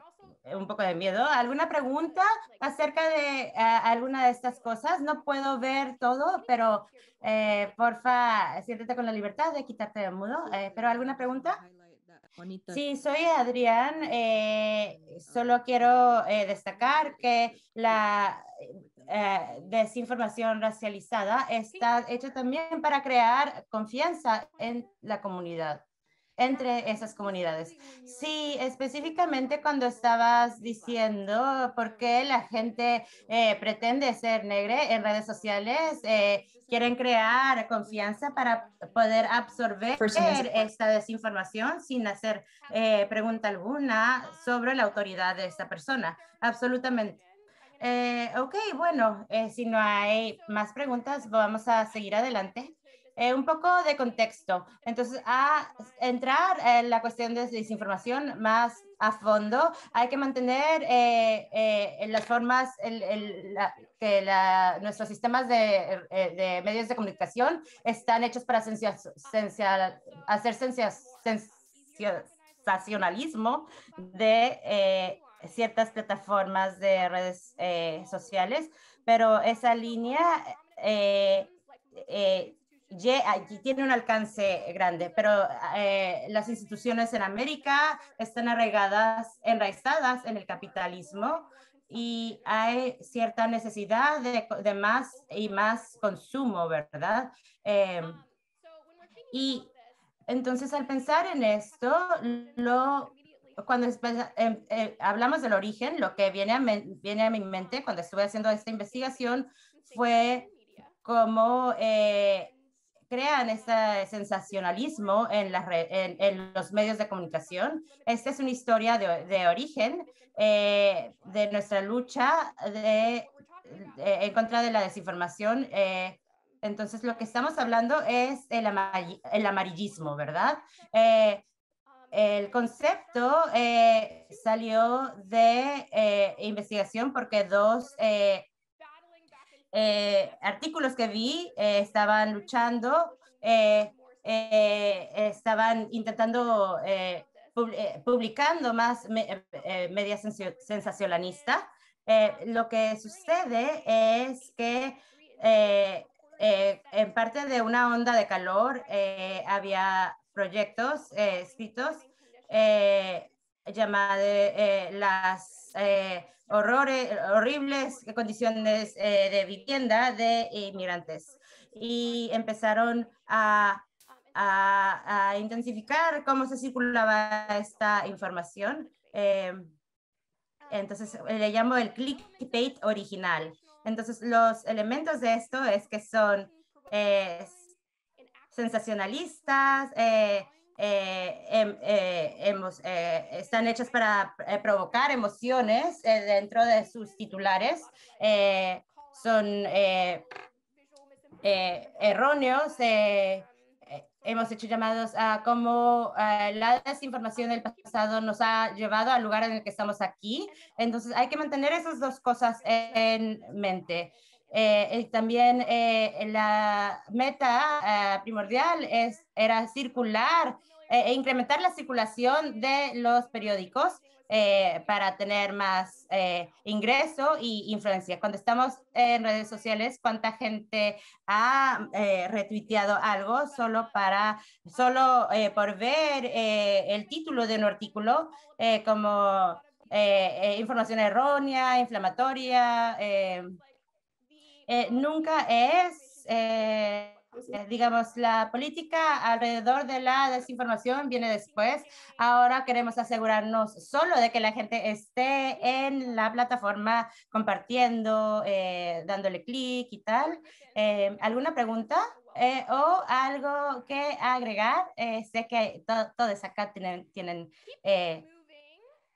Speaker 1: un poco de miedo. ¿Alguna pregunta acerca de alguna de estas cosas? No puedo ver todo, pero por eh, porfa, siéntete con la libertad de quitarte de mudo. Eh, ¿Pero alguna pregunta? Sí, soy Adrián. solo quiero destacar que la desinformación racializada está hecha también para crear confianza en la comunidad entre esas comunidades. Sí, específicamente cuando estabas diciendo por qué la gente eh, pretende ser negra en redes sociales, eh, quieren crear confianza para poder absorber esta desinformación sin hacer eh, pregunta alguna sobre la autoridad de esta persona. Absolutamente. ok, bueno, si no hay más preguntas, vamos a seguir adelante. Eh, un poco de contexto. Entonces, a entrar en la cuestión de desinformación más a fondo, hay que mantener eh, eh, las formas que nuestros sistemas de, medios de comunicación están hechos para hacer sensacionalismo de ciertas plataformas de redes sociales, pero esa línea tiene un alcance grande, pero eh, las instituciones en América están arraigadas, enraizadas en el capitalismo y hay cierta necesidad de, más y más consumo, ¿verdad? Em, y entonces al pensar en esto, lo, cuando em, eh, hablamos del origen, lo que viene a, viene a mi mente cuando estuve haciendo esta investigación fue como eh, crean este sensacionalismo en, la en, los medios de comunicación. Esta es una historia de, origen eh, de nuestra lucha de, eh, en contra de la desinformación. Eh, entonces, lo que estamos hablando es el, amarillismo, ¿verdad? el concepto salió de investigación porque dos eh, artículos que vi eh, estaban luchando, eh, estaban intentando publicando más media sensacionalista. lo que sucede es que en parte de una onda de calor había proyectos escritos llamados las horrores, horribles condiciones eh, de vivienda de inmigrantes y empezaron a, intensificar cómo se circulaba esta información. Em, entonces le llamo el clickbait original. Entonces los elementos de esto es que son eh, sensacionalistas, eh, eh, em, eh, eh, están hechas para provocar emociones dentro de sus titulares. son erróneos hemos hecho llamados a cómo la desinformación del pasado nos ha llevado al lugar en el que estamos aquí. Entonces hay que mantener esas dos cosas en mente. también la meta primordial es, era circular eh, e incrementar la circulación de los periódicos eh, para tener más eh, ingreso y influencia. Cuando estamos en redes sociales, cuánta gente ha retuiteado algo solo para, solo por ver el título de un artículo como información errónea, inflamatoria. nunca es eh, digamos, la política alrededor de la desinformación viene después. Ahora queremos asegurarnos solo de que la gente esté en la plataforma compartiendo, eh, dándole clic y tal. Eh, ¿Alguna pregunta? o algo que agregar. sé que todos acá tienen, tienen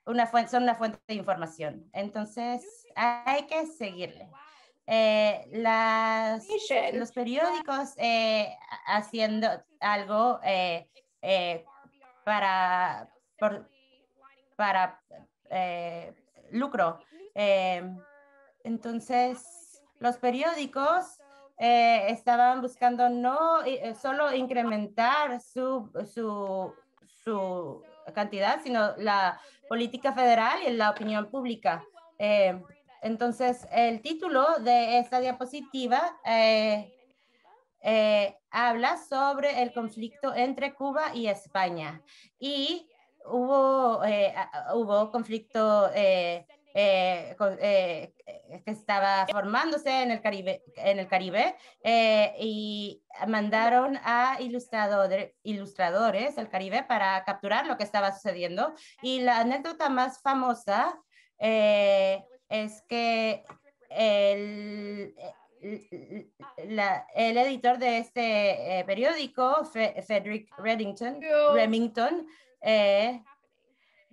Speaker 1: una son una fuente de información. Entonces, hay que seguirle eh, las, los periódicos eh, haciendo algo eh, eh, para, para lucro. entonces, los periódicos estaban buscando no solo incrementar su, su, su, cantidad, sino la política federal y la opinión pública. Entonces, el título de esta diapositiva eh, eh, habla sobre el conflicto entre Cuba y España. Y hubo, eh, hubo conflicto que estaba formándose en el Caribe, en el Caribe y mandaron a ilustradores al Caribe para capturar lo que estaba sucediendo. Y la anécdota más famosa es que el, editor de este eh, periódico, Frederick Reddington, Remington, eh,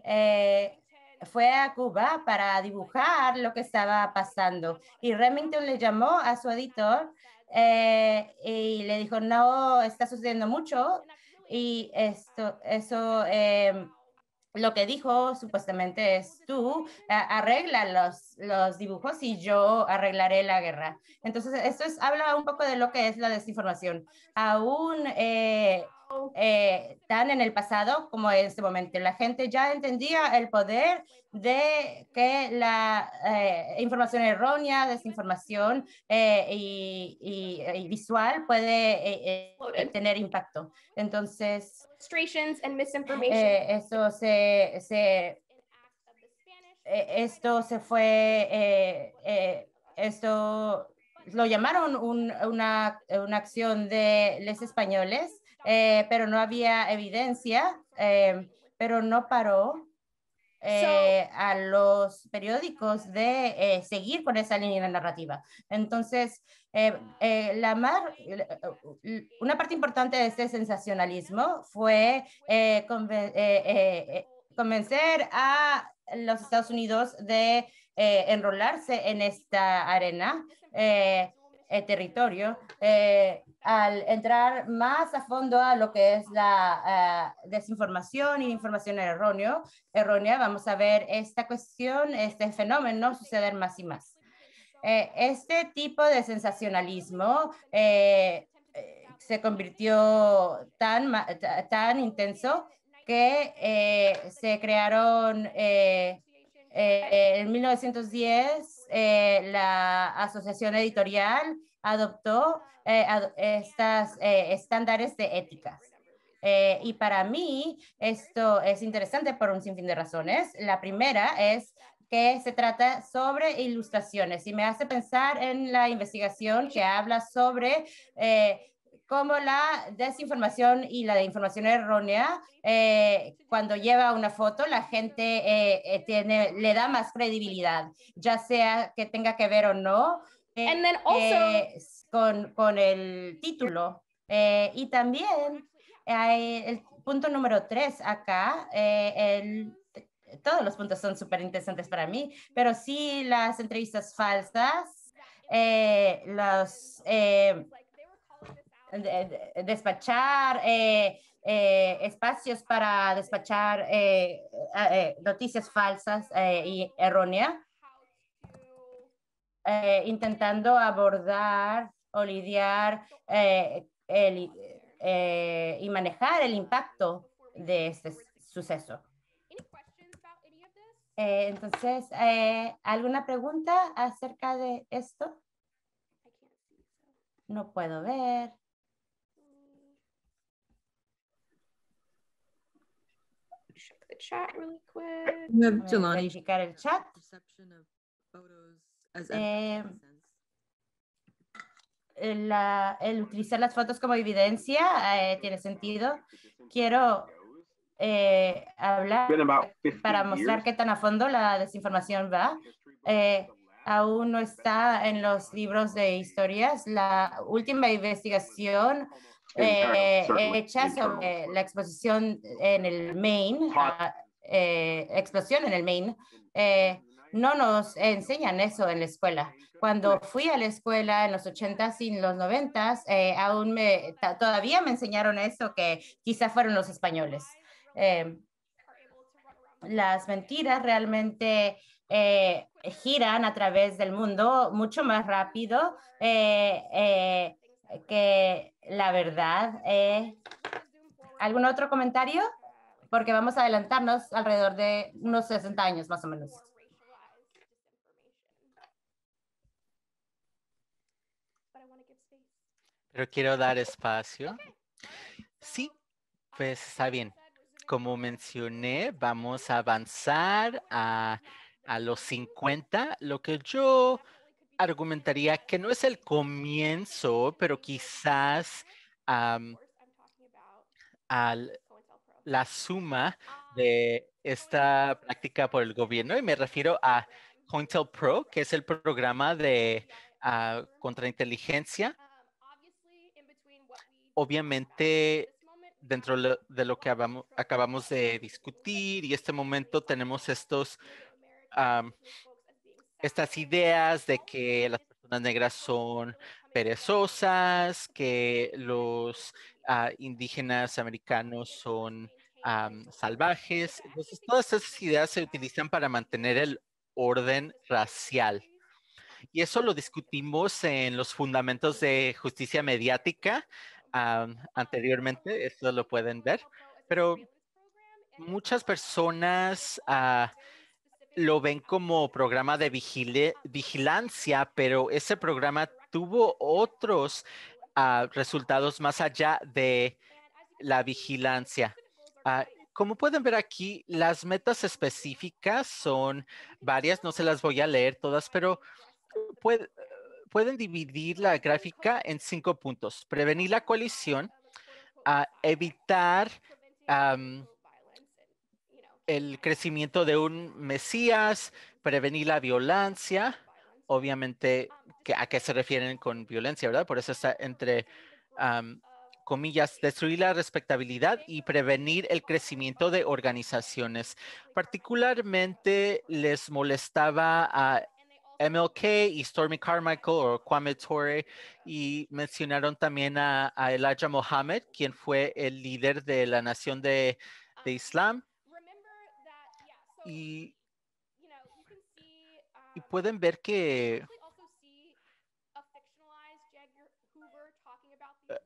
Speaker 1: eh, fue a Cuba para dibujar lo que estaba pasando. Y Remington le llamó a su editor y le dijo, no, está sucediendo mucho. Y esto, eso em, lo que dijo supuestamente es tú eh, arregla los, los dibujos y yo arreglaré la guerra. Entonces, esto es, habla un poco de lo que es la desinformación. Aún eh, eh, tan en el pasado como en este momento, la gente ya entendía el poder de que la información errónea, desinformación y, visual puede tener impacto. Entonces, eh, esto se, eh, esto se fue, eh, esto lo llamaron un, una, una, acción de los españoles, pero no había evidencia, pero no paró eh, a los periódicos de eh, seguir con esa línea narrativa. Entonces, eh, la mar, una parte importante de este sensacionalismo fue convencer a los Estados Unidos de enrolarse en esta arena. territorio al entrar más a fondo a lo que es la eh, desinformación y información erróneo, errónea, vamos a ver esta cuestión, este fenómeno suceder más y más. Eh, este tipo de sensacionalismo eh, se convirtió tan, tan intenso que se crearon en 1910 la Asociación Editorial adoptó eh, estos eh, estándares de ética. Eh, y para mí esto es interesante por un sinfín de razones. La primera es que se trata sobre ilustraciones y me hace pensar en la investigación que habla sobre cómo la desinformación y la información errónea, cuando lleva una foto, la gente tiene, le da más credibilidad, ya sea que tenga que ver o no eh, eh, con, con, el título. Eh, y también hay el punto número tres acá, todos los puntos son súper interesantes para mí, pero sí las entrevistas falsas, los despachar espacios para despachar noticias falsas y erróneas eh, intentando abordar o lidiar eh, eh, y manejar el impacto de este suceso. entonces, ¿alguna pregunta acerca de esto? No puedo ver. No chat el chat. Eh, el utilizar las fotos como evidencia eh, tiene sentido. Quiero eh, hablar
Speaker 4: para mostrar qué
Speaker 1: tan a fondo la desinformación va. aún no está en los libros de historias. La última investigación hecha sobre la exposición en el Maine, ah, explosión en el Maine, no nos enseñan eso en la escuela. Cuando fui a la escuela en los 80s y en los 90s, eh, aún me, todavía me enseñaron eso que quizá fueron los españoles. Em, las mentiras realmente eh, giran a través del mundo mucho más rápido eh, que la verdad. ¿Algún otro comentario? Porque vamos a adelantarnos alrededor de unos 60 años más o menos.
Speaker 4: Pero quiero dar espacio. Sí, pues está bien. Como mencioné, vamos a avanzar a, los 50. Lo que yo argumentaría que no es el comienzo, pero quizás la suma de esta práctica por el gobierno y me refiero a Pro que es el programa de uh, ah, contrainteligencia obviamente dentro de lo que acabamos de discutir y este momento tenemos estos estas ideas de que las personas negras son perezosas, que los ah, indígenas americanos son salvajes. Entonces, todas esas ideas se utilizan para mantener el orden racial. Y eso lo discutimos en los fundamentos de justicia mediática anteriormente, esto lo pueden ver, pero muchas personas ah, lo ven como programa de vigilancia, pero ese programa tuvo otros ah, resultados más allá de la vigilancia. Ah, como pueden ver aquí, las metas específicas son varias, no se las voy a leer todas, pero puede, pueden dividir la gráfica en cinco puntos. Prevenir la colisión, ah, evitar el crecimiento de un mesías, prevenir la violencia, obviamente a qué se refieren con violencia, ¿verdad? Por eso está entre comillas, destruir la respectabilidad y prevenir el crecimiento de organizaciones. Particularmente les molestaba a MLK y Stormy Carmichael o Kwame Torre y mencionaron también a, Elijah Mohammed, quien fue el líder de la nación de, Islam. Y, y um, pueden ver que eh,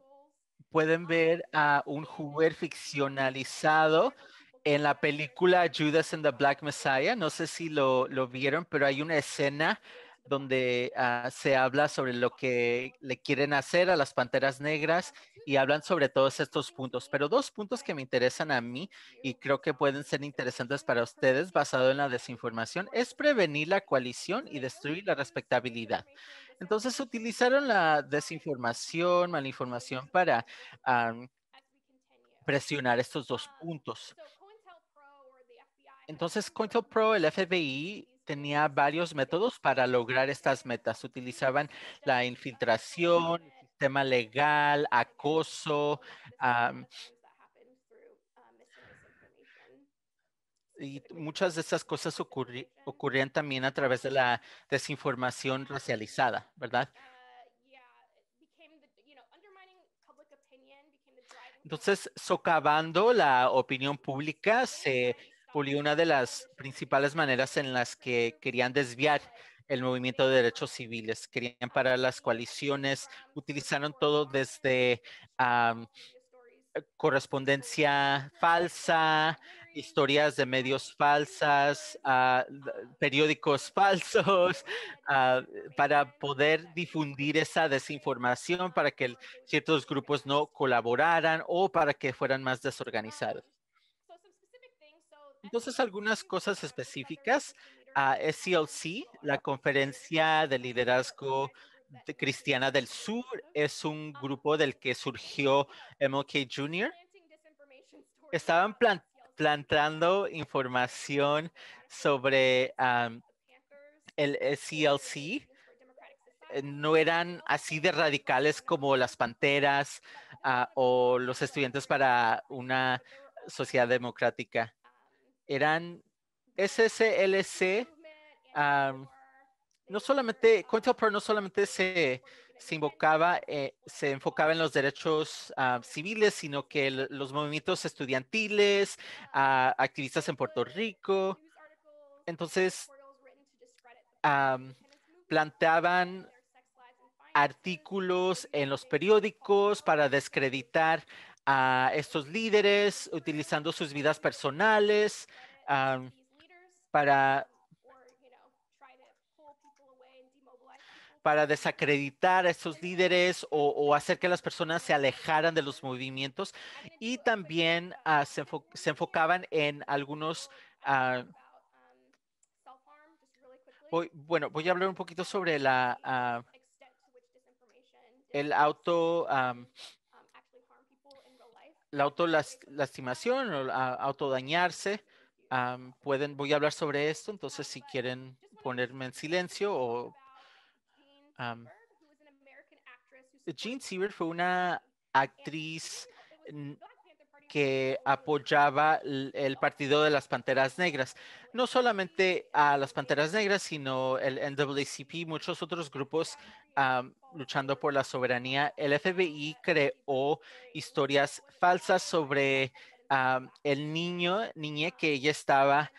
Speaker 4: pueden um, ver a un Hoover ficcionalizado en la película Judas and the Black Messiah, no sé si lo, vieron, pero hay una escena donde ah, se habla sobre lo que le quieren hacer a las panteras negras y hablan sobre todos estos puntos. Pero dos puntos que me interesan a mí y creo que pueden ser interesantes para ustedes basado en la desinformación es prevenir la coalición y destruir la respectabilidad. Entonces utilizaron la desinformación, malinformación para presionar estos dos puntos. Entonces, Cointel Pro, el FBI, tenía varios métodos para lograr estas metas. Utilizaban la infiltración, el sistema legal, acoso. y muchas de estas cosas ocurrían también a través de la desinformación racializada, ¿verdad? Entonces, socavando la opinión pública, se fue una de las principales maneras en las que querían desviar el movimiento de derechos civiles, querían parar las coaliciones, utilizaron todo desde correspondencia falsa, historias de medios falsas, ah, periódicos falsos, ah, para poder difundir esa desinformación, para que ciertos grupos no colaboraran o para que fueran más desorganizados. Entonces, algunas cosas específicas. a ah, SCLC, e la Conferencia de Liderazgo Cristiana del Sur, es un grupo del que surgió MLK Jr. Estaban plantando información sobre el SCLC. E eh, no eran así de radicales como las panteras ah, o los estudiantes para una sociedad democrática eran SSLC. no solamente, no solamente se, invocaba, eh, se enfocaba en los derechos ah, civiles, sino que los movimientos estudiantiles, ah, activistas en Puerto Rico. Entonces, um, planteaban artículos en los periódicos para descreditar a estos líderes, utilizando sus vidas personales para, para desacreditar a estos líderes o, hacer que las personas se alejaran de los movimientos. Y también ah, se, enfocaban en algunos... Ah, bueno, voy a hablar un poquito sobre la, ah, el auto la autolastimación o autodañarse. pueden, voy a hablar sobre esto, entonces si quieren ponerme en silencio Jean Siebert fue una actriz que apoyaba el partido de las Panteras Negras. No solamente a las Panteras Negras, sino el NAACP, muchos otros grupos luchando por la soberanía, el FBI creó historias falsas sobre el niño, niña que ella estaba,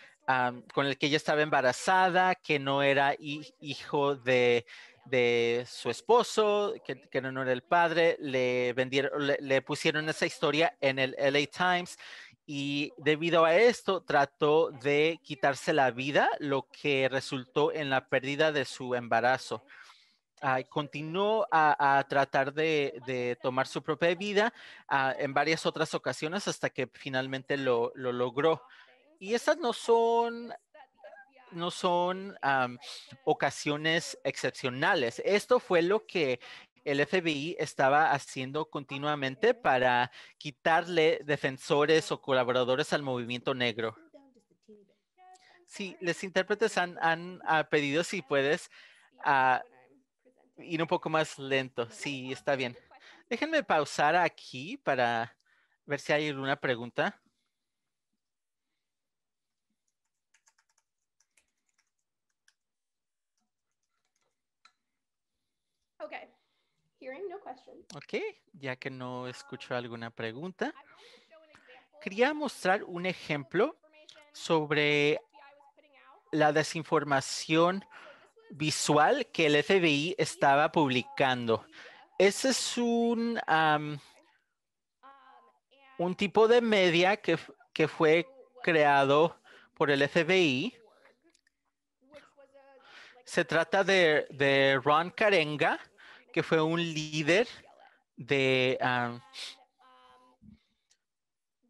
Speaker 4: con el que ella estaba embarazada, que no era hijo de, su esposo, que, no era el padre. Le, vendieron, le pusieron esa historia en el LA Times y debido a esto trató de quitarse la vida, lo que resultó en la pérdida de su embarazo. Ah, continuó a, tratar de, tomar su propia vida ah, en varias otras ocasiones hasta que finalmente lo, logró. Y esas no son no son ocasiones excepcionales. Esto fue lo que el FBI estaba haciendo continuamente para quitarle defensores o colaboradores al movimiento negro. sí, les intérpretes han, han, ah, pedido, si puedes, ir un poco más lento. Sí, está bien. Déjenme pausar aquí para ver si hay alguna pregunta. Okay. Ok, ya que no escucho um, alguna pregunta, quería mostrar un ejemplo sobre la desinformación visual que el FBI estaba publicando. Ese es un, un tipo de media que, fue creado por el FBI. Se trata de, Ron Karenga, que fue un líder de,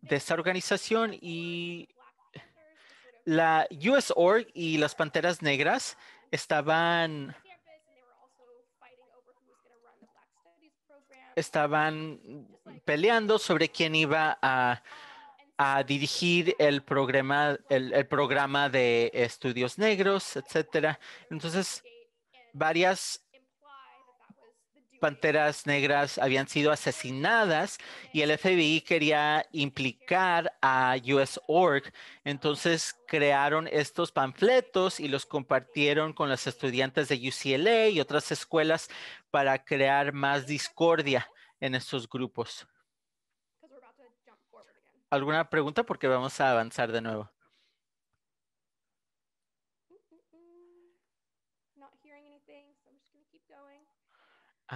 Speaker 4: de esta organización y la US Org y las Panteras Negras estaban estaban peleando sobre quién iba a, dirigir el programa, el, el, programa de estudios negros, etcétera. Entonces, varias panteras negras habían sido asesinadas y el FBI quería implicar a USORG, Entonces crearon estos panfletos y los compartieron con los estudiantes de UCLA y otras escuelas para crear más discordia en estos grupos. ¿Alguna pregunta? Porque vamos a avanzar de nuevo.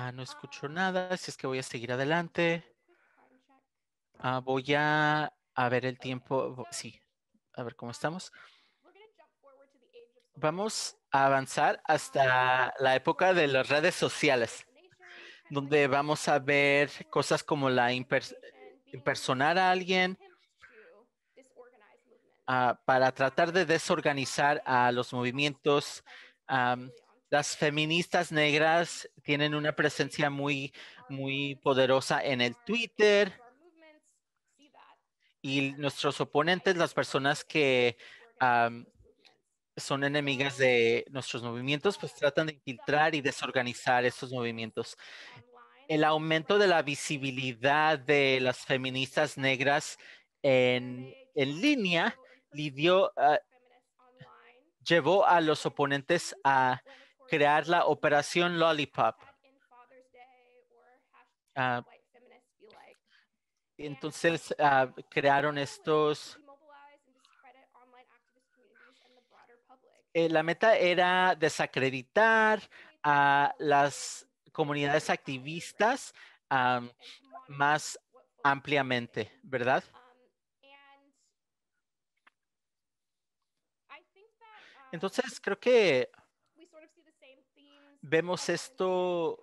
Speaker 4: Ah, no escucho nada, así es que voy a seguir adelante. Ah, voy a, ver el tiempo. Sí, a ver cómo estamos. Vamos a avanzar hasta la época de las redes sociales, donde vamos a ver cosas como la impersonar a alguien ah, para tratar de desorganizar a los movimientos las feministas negras tienen una presencia muy, muy poderosa en el Twitter. Y nuestros oponentes, las personas que son enemigas de nuestros movimientos, pues tratan de infiltrar y desorganizar estos movimientos. El aumento de la visibilidad de las feministas negras en, línea ah, llevó a los oponentes a crear la operación Lollipop. Ah, entonces ah, crearon estos... Eh, la meta era desacreditar a las comunidades activistas más ampliamente, ¿verdad? Entonces, creo que Vemos esto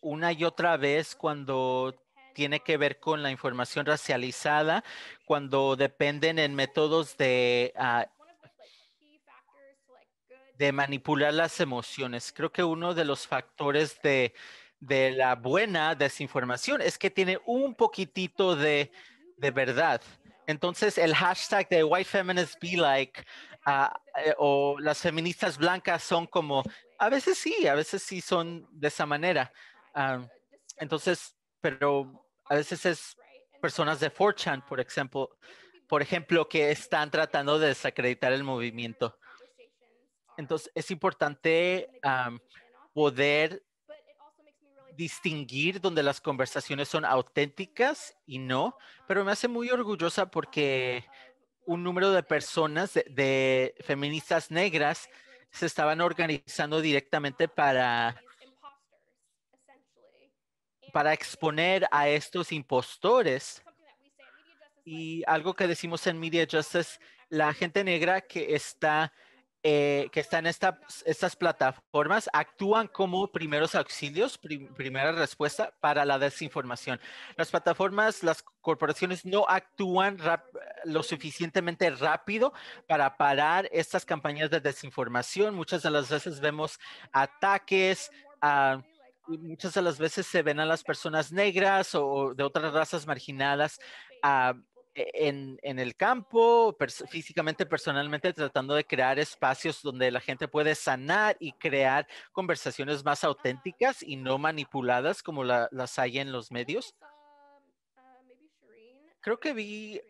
Speaker 4: una y otra vez cuando tiene que ver con la información racializada, cuando dependen en métodos de, ah, de manipular las emociones. Creo que uno de los factores de, la buena desinformación es que tiene un poquitito de, verdad. Entonces, el hashtag de White Feminists Be Like ah, eh, o las feministas blancas son como a veces sí, a veces sí son de esa manera. entonces, pero a veces es personas de 4 por ejemplo, por ejemplo, que están tratando de desacreditar el movimiento. Entonces, es importante poder distinguir donde las conversaciones son auténticas y no, pero me hace muy orgullosa porque un número de personas, de feministas negras, se estaban organizando directamente para, para exponer a estos impostores. Y algo que decimos en Media Justice, la gente negra que está eh, que están estas plataformas actúan como primeros auxilios, primera respuesta para la desinformación. Las plataformas, las corporaciones no actúan lo suficientemente rápido para parar estas campañas de desinformación. Muchas de las veces vemos ataques. a ah, muchas de las veces se ven a las personas negras o de otras razas marginadas ah, e-, en, el campo, físicamente, personalmente, tratando de crear espacios donde la gente puede sanar y crear conversaciones más auténticas y no manipuladas como las hay en los medios. Creo que vi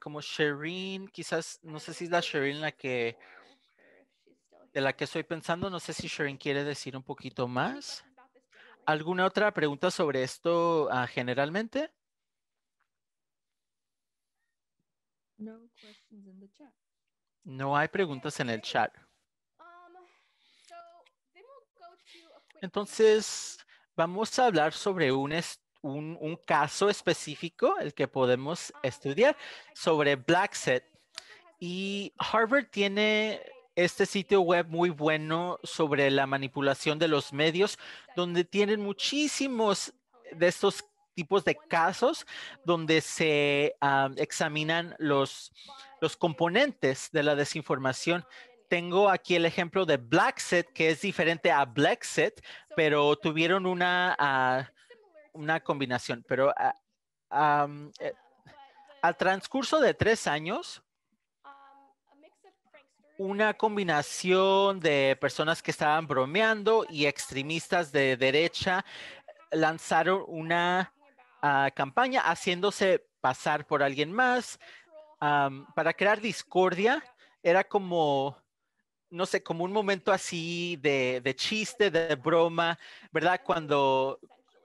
Speaker 4: como Shireen, quizás, no sé si es la Shireen la que, de la que estoy pensando, no sé si Shireen quiere decir un poquito más. ¿Alguna otra pregunta sobre esto uh, generalmente? No hay preguntas en el chat. Um, Entonces, vamos a hablar sobre un, un caso específico, el que podemos ah, estudiar, sobre Blackset. Y Harvard tiene este sitio web muy bueno sobre la manipulación de los medios, donde tienen muchísimos de estos tipos de casos donde se ah, examinan los, los componentes de la desinformación tengo aquí el ejemplo de Blackset, que es diferente a Blackset, pero tuvieron una, ah, una combinación. Pero ah, eh, al transcurso de tres años, una combinación de personas que estaban bromeando y extremistas de derecha lanzaron una a ah, campaña haciéndose pasar por alguien más para crear discordia. Era como, no sé, como un momento así de, de chiste, de broma, ¿verdad? Cuando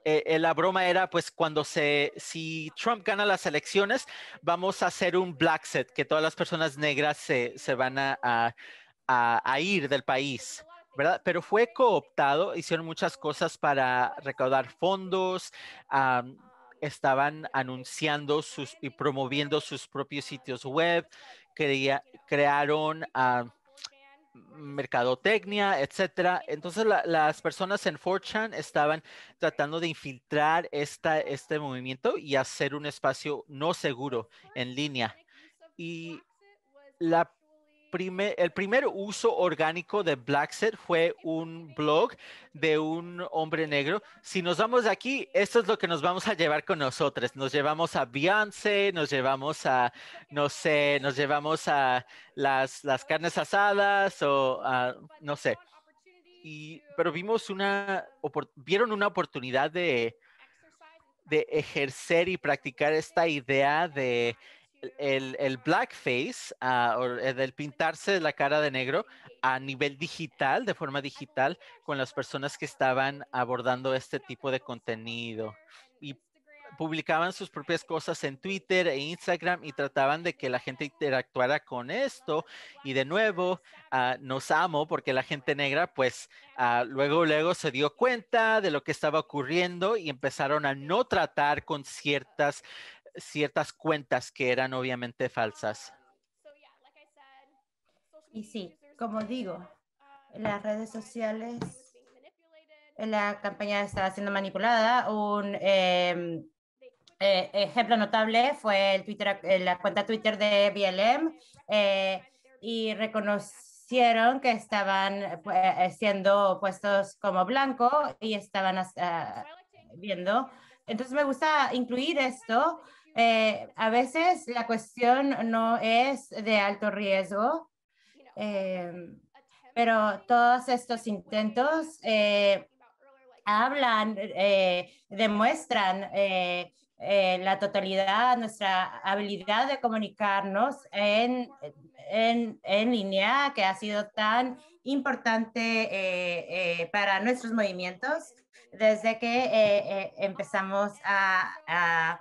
Speaker 4: eh, eh, la broma era, pues, cuando se, si Trump gana las elecciones, vamos a hacer un black set, que todas las personas negras se, se van a, a, a, ir del país, ¿verdad? Pero fue cooptado, hicieron muchas cosas para recaudar fondos, estaban anunciando sus y promoviendo sus propios sitios web, crearon ah, mercadotecnia, etcétera. Entonces las personas en 4 estaban tratando de infiltrar esta, este movimiento y hacer un espacio no seguro en línea. Y la el primer uso orgánico de Blackset fue un blog de un hombre negro. Si nos vamos de aquí, esto es lo que nos vamos a llevar con nosotros. Nos llevamos a Beyoncé, nos llevamos a, no sé, nos llevamos a las, las carnes asadas o a, no sé. Y, pero vimos una, vieron una oportunidad de, de ejercer y practicar esta idea de el, blackface, ah, o el pintarse la cara de negro a nivel digital, de forma digital, con las personas que estaban abordando este tipo de contenido. Y publicaban sus propias cosas en Twitter e Instagram y trataban de que la gente interactuara con esto. Y de nuevo, ah, nos amo porque la gente negra, pues ah, luego, luego se dio cuenta de lo que estaba ocurriendo y empezaron a no tratar con ciertas ciertas cuentas que eran obviamente falsas.
Speaker 1: Y sí, como digo, um, las redes sociales, la campaña estaba siendo manipulada. Un em, eh, ejemplo notable fue el Twitter, eh, la cuenta Twitter de BLM eh, y reconocieron que estaban siendo puestos como blanco y estaban ah, viendo. Entonces me gusta incluir esto eh, a veces la cuestión no es de alto riesgo, eh, um, pero todos estos intentos eh, hablan, demuestran la totalidad, nuestra habilidad de comunicarnos en, línea, que ha sido tan importante para nuestros movimientos desde que empezamos a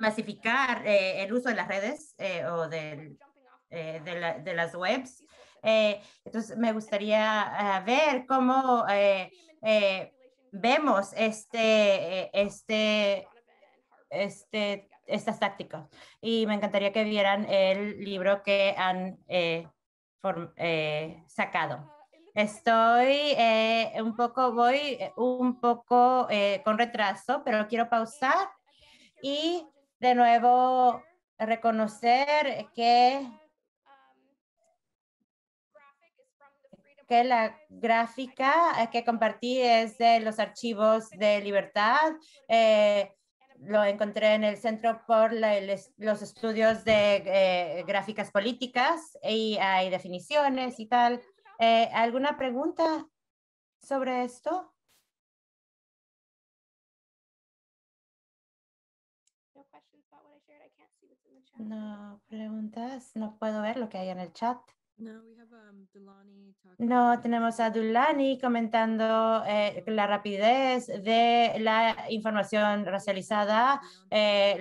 Speaker 1: masificar eh, el uso de las redes eh, o del, eh, de, las webs. entonces, me gustaría ver cómo vemos este, este, este, estas tácticas. Y me encantaría que vieran el libro que han sacado. Estoy un poco, voy un poco con retraso, pero quiero pausar y de nuevo reconocer que, que la gráfica que compartí es de los archivos de libertad. Eh, lo encontré en el Centro por los Estudios de eh, Gráficas Políticas y hay definiciones y tal. Eh, ¿Alguna pregunta sobre esto? No preguntas, no puedo ver lo que hay en el chat.
Speaker 2: No, um,
Speaker 1: tenemos a Dulani comentando eh, la rapidez de la información racializada, eh,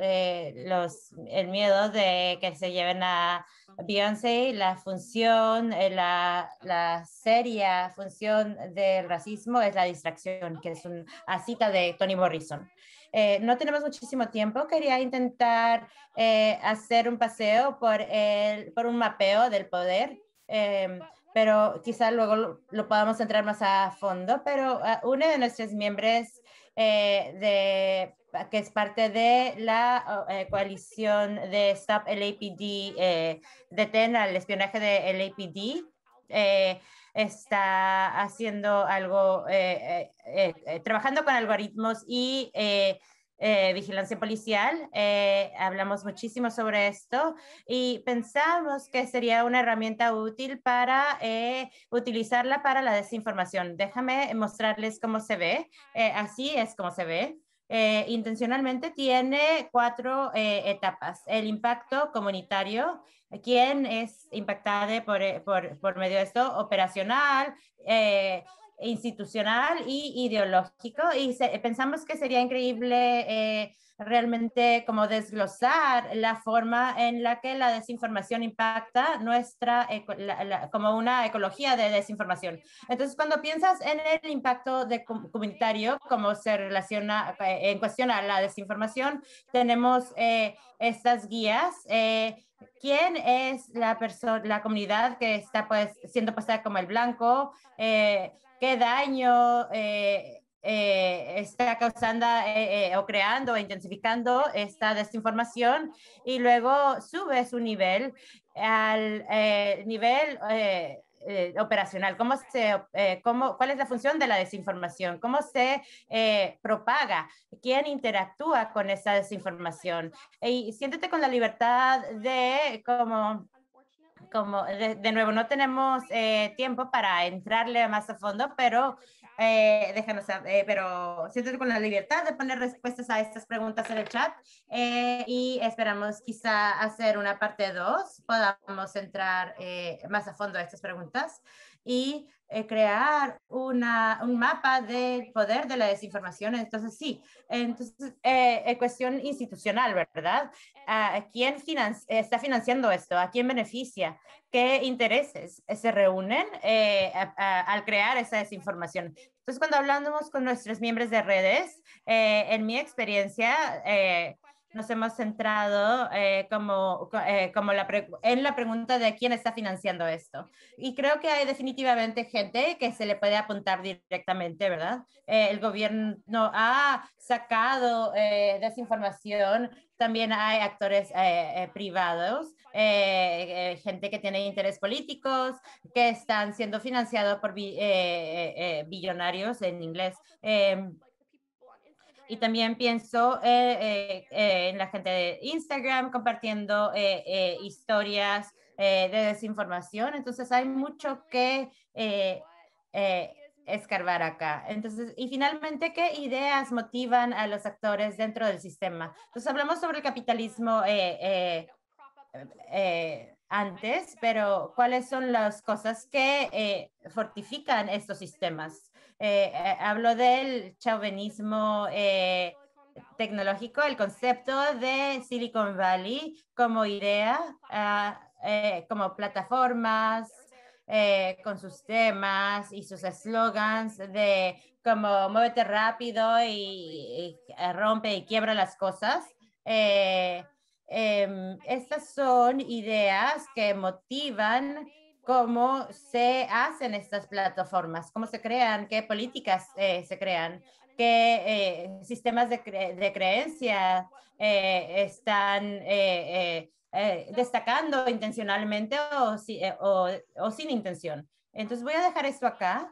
Speaker 1: eh, el miedo de que se lleven a Beyoncé, la función, la, la, seria función del racismo es la distracción, que es una cita de tony Morrison. Eh, no tenemos muchísimo tiempo. Quería intentar eh, hacer un paseo por, el, por un mapeo del poder, em, pero quizá luego lo, podamos entrar más a fondo. Pero ah, uno de nuestros miembros eh, de que es parte de la coalición de Stop LAPD, eh, detén al espionaje de LAPD está haciendo algo, eh, eh, eh, trabajando con algoritmos y vigilancia policial. hablamos muchísimo sobre esto y pensamos que sería una herramienta útil para utilizarla para la desinformación. Déjame mostrarles cómo se ve. así es como se ve. intencionalmente tiene cuatro etapas. El impacto comunitario, quién es impactado por, por, por medio de esto operacional, eh, institucional y ideológico. Y pensamos que sería increíble eh, realmente como desglosar la forma en la que la desinformación impacta nuestra, como una ecología de desinformación. Entonces, cuando piensas en el impacto comunitario, cómo se relaciona eh, en cuestión a la desinformación, tenemos eh, estas guías. quién es la persona, la comunidad que está pues siendo pasada como el blanco, qué daño eh, eh, está causando eh, o creando, o intensificando esta desinformación y luego sube su nivel al nivel operacional. ¿Cómo se, cómo, ¿Cuál es la función de la desinformación? ¿Cómo se propaga? ¿Quién interactúa con esa desinformación? Y siéntete con la libertad de como como de, nuevo, no tenemos eh, tiempo para entrarle más a fondo, pero eh, déjanos, eh, pero siéntate con la libertad de poner respuestas a estas preguntas en el chat y esperamos quizá hacer una parte 2, podamos entrar más a fondo a estas preguntas y eh, crear una, un mapa del poder de la desinformación. Entonces, sí, entonces, eh, cuestión institucional, ¿verdad? ¿A ah, ¿Quién está financiando esto? ¿A quién beneficia? ¿Qué intereses se reúnen eh, al crear esa desinformación? Entonces, cuando hablamos con nuestros miembros de redes, eh, en mi experiencia, nos hemos centrado eh, como, eh, como la en la pregunta de quién está financiando esto. Y creo que hay definitivamente gente que se le puede apuntar directamente, ¿verdad? Eh, el gobierno ha sacado desinformación, también hay actores privados, gente que tiene interés políticos, que están siendo financiados por billonarios en inglés. Em, y también pienso eh, eh, eh, en la gente de Instagram compartiendo historias de desinformación. Entonces hay mucho que escarbar acá. Entonces, y finalmente, ¿qué ideas motivan a los actores dentro del sistema? Entonces, hablamos sobre el capitalismo antes, pero ¿cuáles son las cosas que fortifican estos sistemas? Eh, eh, Hablo del chauvinismo eh, tecnológico, el concepto de Silicon Valley como idea, ah, como plataformas, con sus temas y sus eslogans de como muévete rápido y rompe y quiebra las cosas. Em, estas son ideas que motivan cómo se hacen estas plataformas, cómo se crean, qué políticas eh, se crean, qué eh, sistemas de, creencia eh, están destacando intencionalmente o, o, sin intención. Entonces voy a dejar esto acá.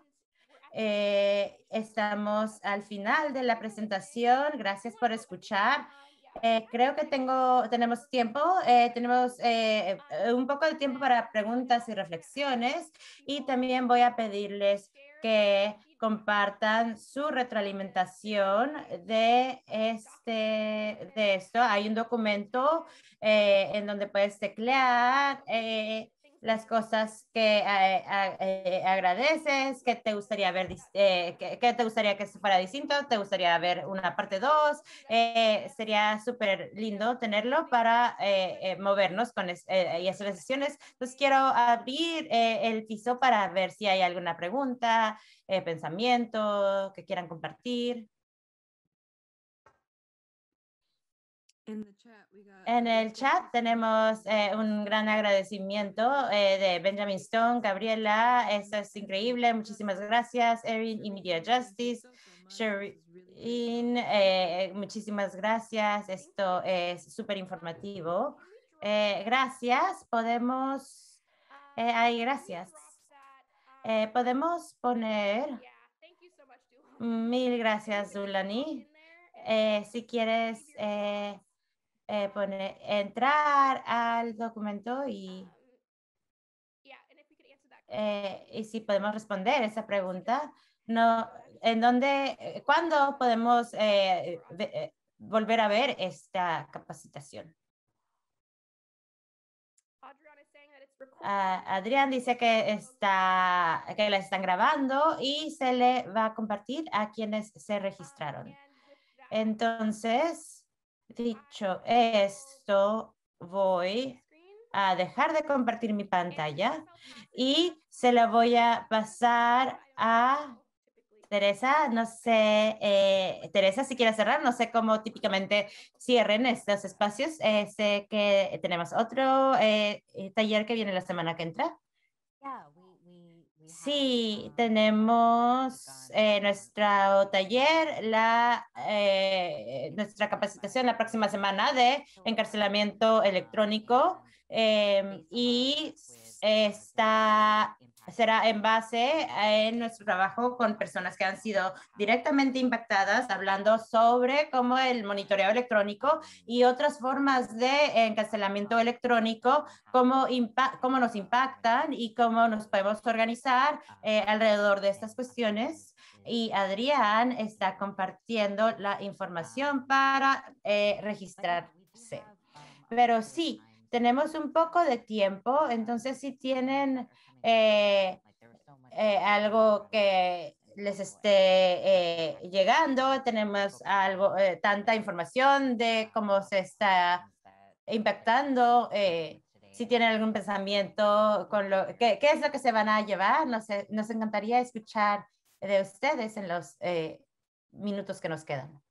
Speaker 1: estamos al final de la presentación. Gracias por escuchar. Eh, creo que tengo, tenemos tiempo, eh, tenemos eh, un poco de tiempo para preguntas y reflexiones y también voy a pedirles que compartan su retroalimentación de, este, de esto. Hay un documento en donde puedes teclear las cosas que eh, eh, agradeces, que te gustaría ver, eh, que, te gustaría que fuera distinto, te gustaría ver una parte 2. sería súper lindo tenerlo para movernos con y hacer sesiones. Entonces quiero abrir el piso para ver si hay alguna pregunta, pensamiento que quieran compartir. En el chat tenemos eh, un gran agradecimiento eh, de Benjamin Stone, Gabriela, esto es increíble, muchísimas gracias, Erin y Media Justice, Sherin, eh, muchísimas gracias, esto es súper informativo. gracias, podemos, um, ay, gracias. Um, podemos poner, mil gracias, Zulani. si quieres eh, entrar al documento y, este eh, y si podemos responder esa pregunta. No, ¿en dónde, eh, cuándo podemos eh, volver a ver esta capacitación? Ah, Adrián dice que, está, que la están grabando y se le va a compartir a quienes se registraron. Entonces, Dicho esto, voy a dejar de compartir mi pantalla y se la voy a pasar a Teresa. No sé, eh, Teresa, si quieres cerrar, no sé cómo típicamente cierren estos espacios. sé este, que tenemos otro eh, eh, taller que viene la semana que entra. Sí, ah, tenemos eh, nuestro taller, la, eh, nuestra capacitación la próxima semana de encarcelamiento electrónico em, y está será en base en nuestro trabajo con personas que han sido directamente impactadas, hablando sobre cómo el monitoreo electrónico y otras formas de encarcelamiento electrónico, cómo, nos impactan y cómo nos podemos organizar eh, alrededor de estas cuestiones. Y Adrián está compartiendo la información para eh, registrarse. Pero sí, tenemos un poco de tiempo, entonces si tienen eh, eh, algo que les esté eh, llegando, tenemos algo, tanta información de cómo se está impactando, si tienen algún pensamiento con lo qué es lo que se van a llevar, nos encantaría escuchar de ustedes en los minutos que nos quedan.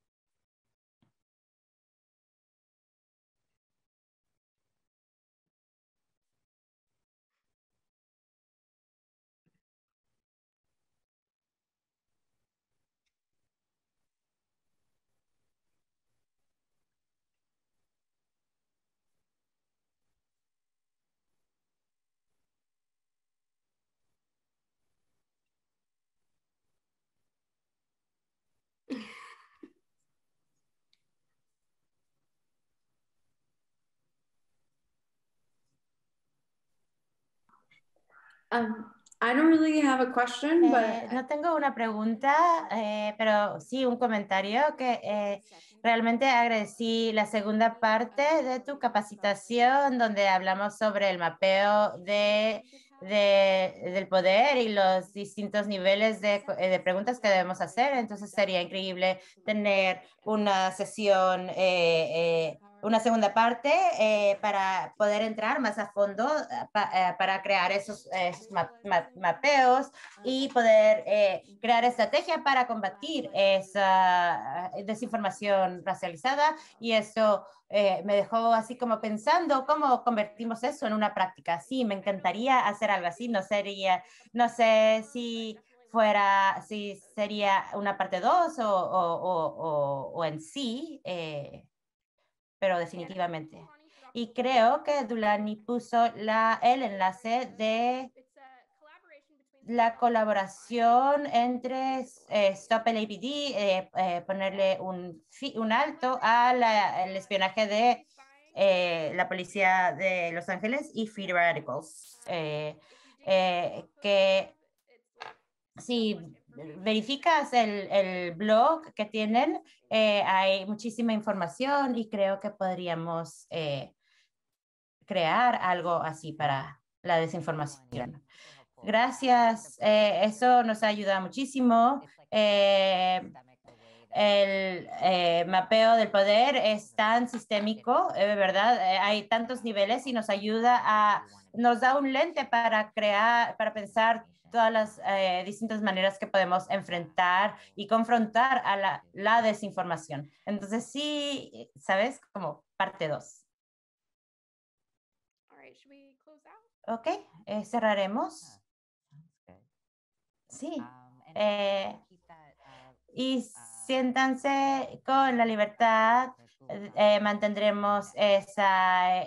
Speaker 1: Um, eh, no tengo una pregunta, eh, pero sí un comentario que eh, realmente agradecí la segunda parte de tu capacitación donde hablamos sobre el mapeo de, del poder y los distintos niveles de, de, preguntas que debemos hacer. Entonces sería increíble tener una sesión una segunda parte eh, para poder entrar más a fondo eh, eh, para crear esos, mapeos y poder crear estrategia para combatir esa desinformación racializada y eso me dejó así como pensando cómo convertimos eso en una práctica. Sí, me encantaría hacer algo así, no sería, no sé si fuera, si sería una parte 2 o, en sí, pero definitivamente. Y creo que Dulani puso la, el enlace de la colaboración entre eh, Stop el eh, eh, ponerle un, un alto al espionaje de la policía de Los Ángeles y Free Radicals, que si verificas el, blog que tienen, eh, hay muchísima información y creo que podríamos eh, crear algo así para la desinformación. Gracias, eh, eso nos ayuda muchísimo. el mapeo del poder es tan sistémico, ¿verdad? hay tantos niveles y nos ayuda a, nos da un lente para crear, para pensar todas las eh, distintas maneras que podemos enfrentar y confrontar a la, desinformación. Entonces, sí, ¿sabes? Como parte 2. Ok, eh, cerraremos. Ah, sí. Um, eh, uh, y uh, siéntanse con la libertad. mantendremos ese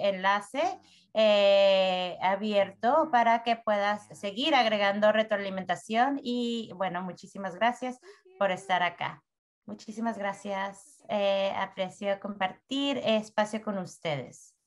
Speaker 1: enlace eh, abierto para que puedas seguir agregando retroalimentación y bueno, muchísimas gracias por estar acá. Muchísimas gracias. Eh, aprecio compartir espacio con ustedes.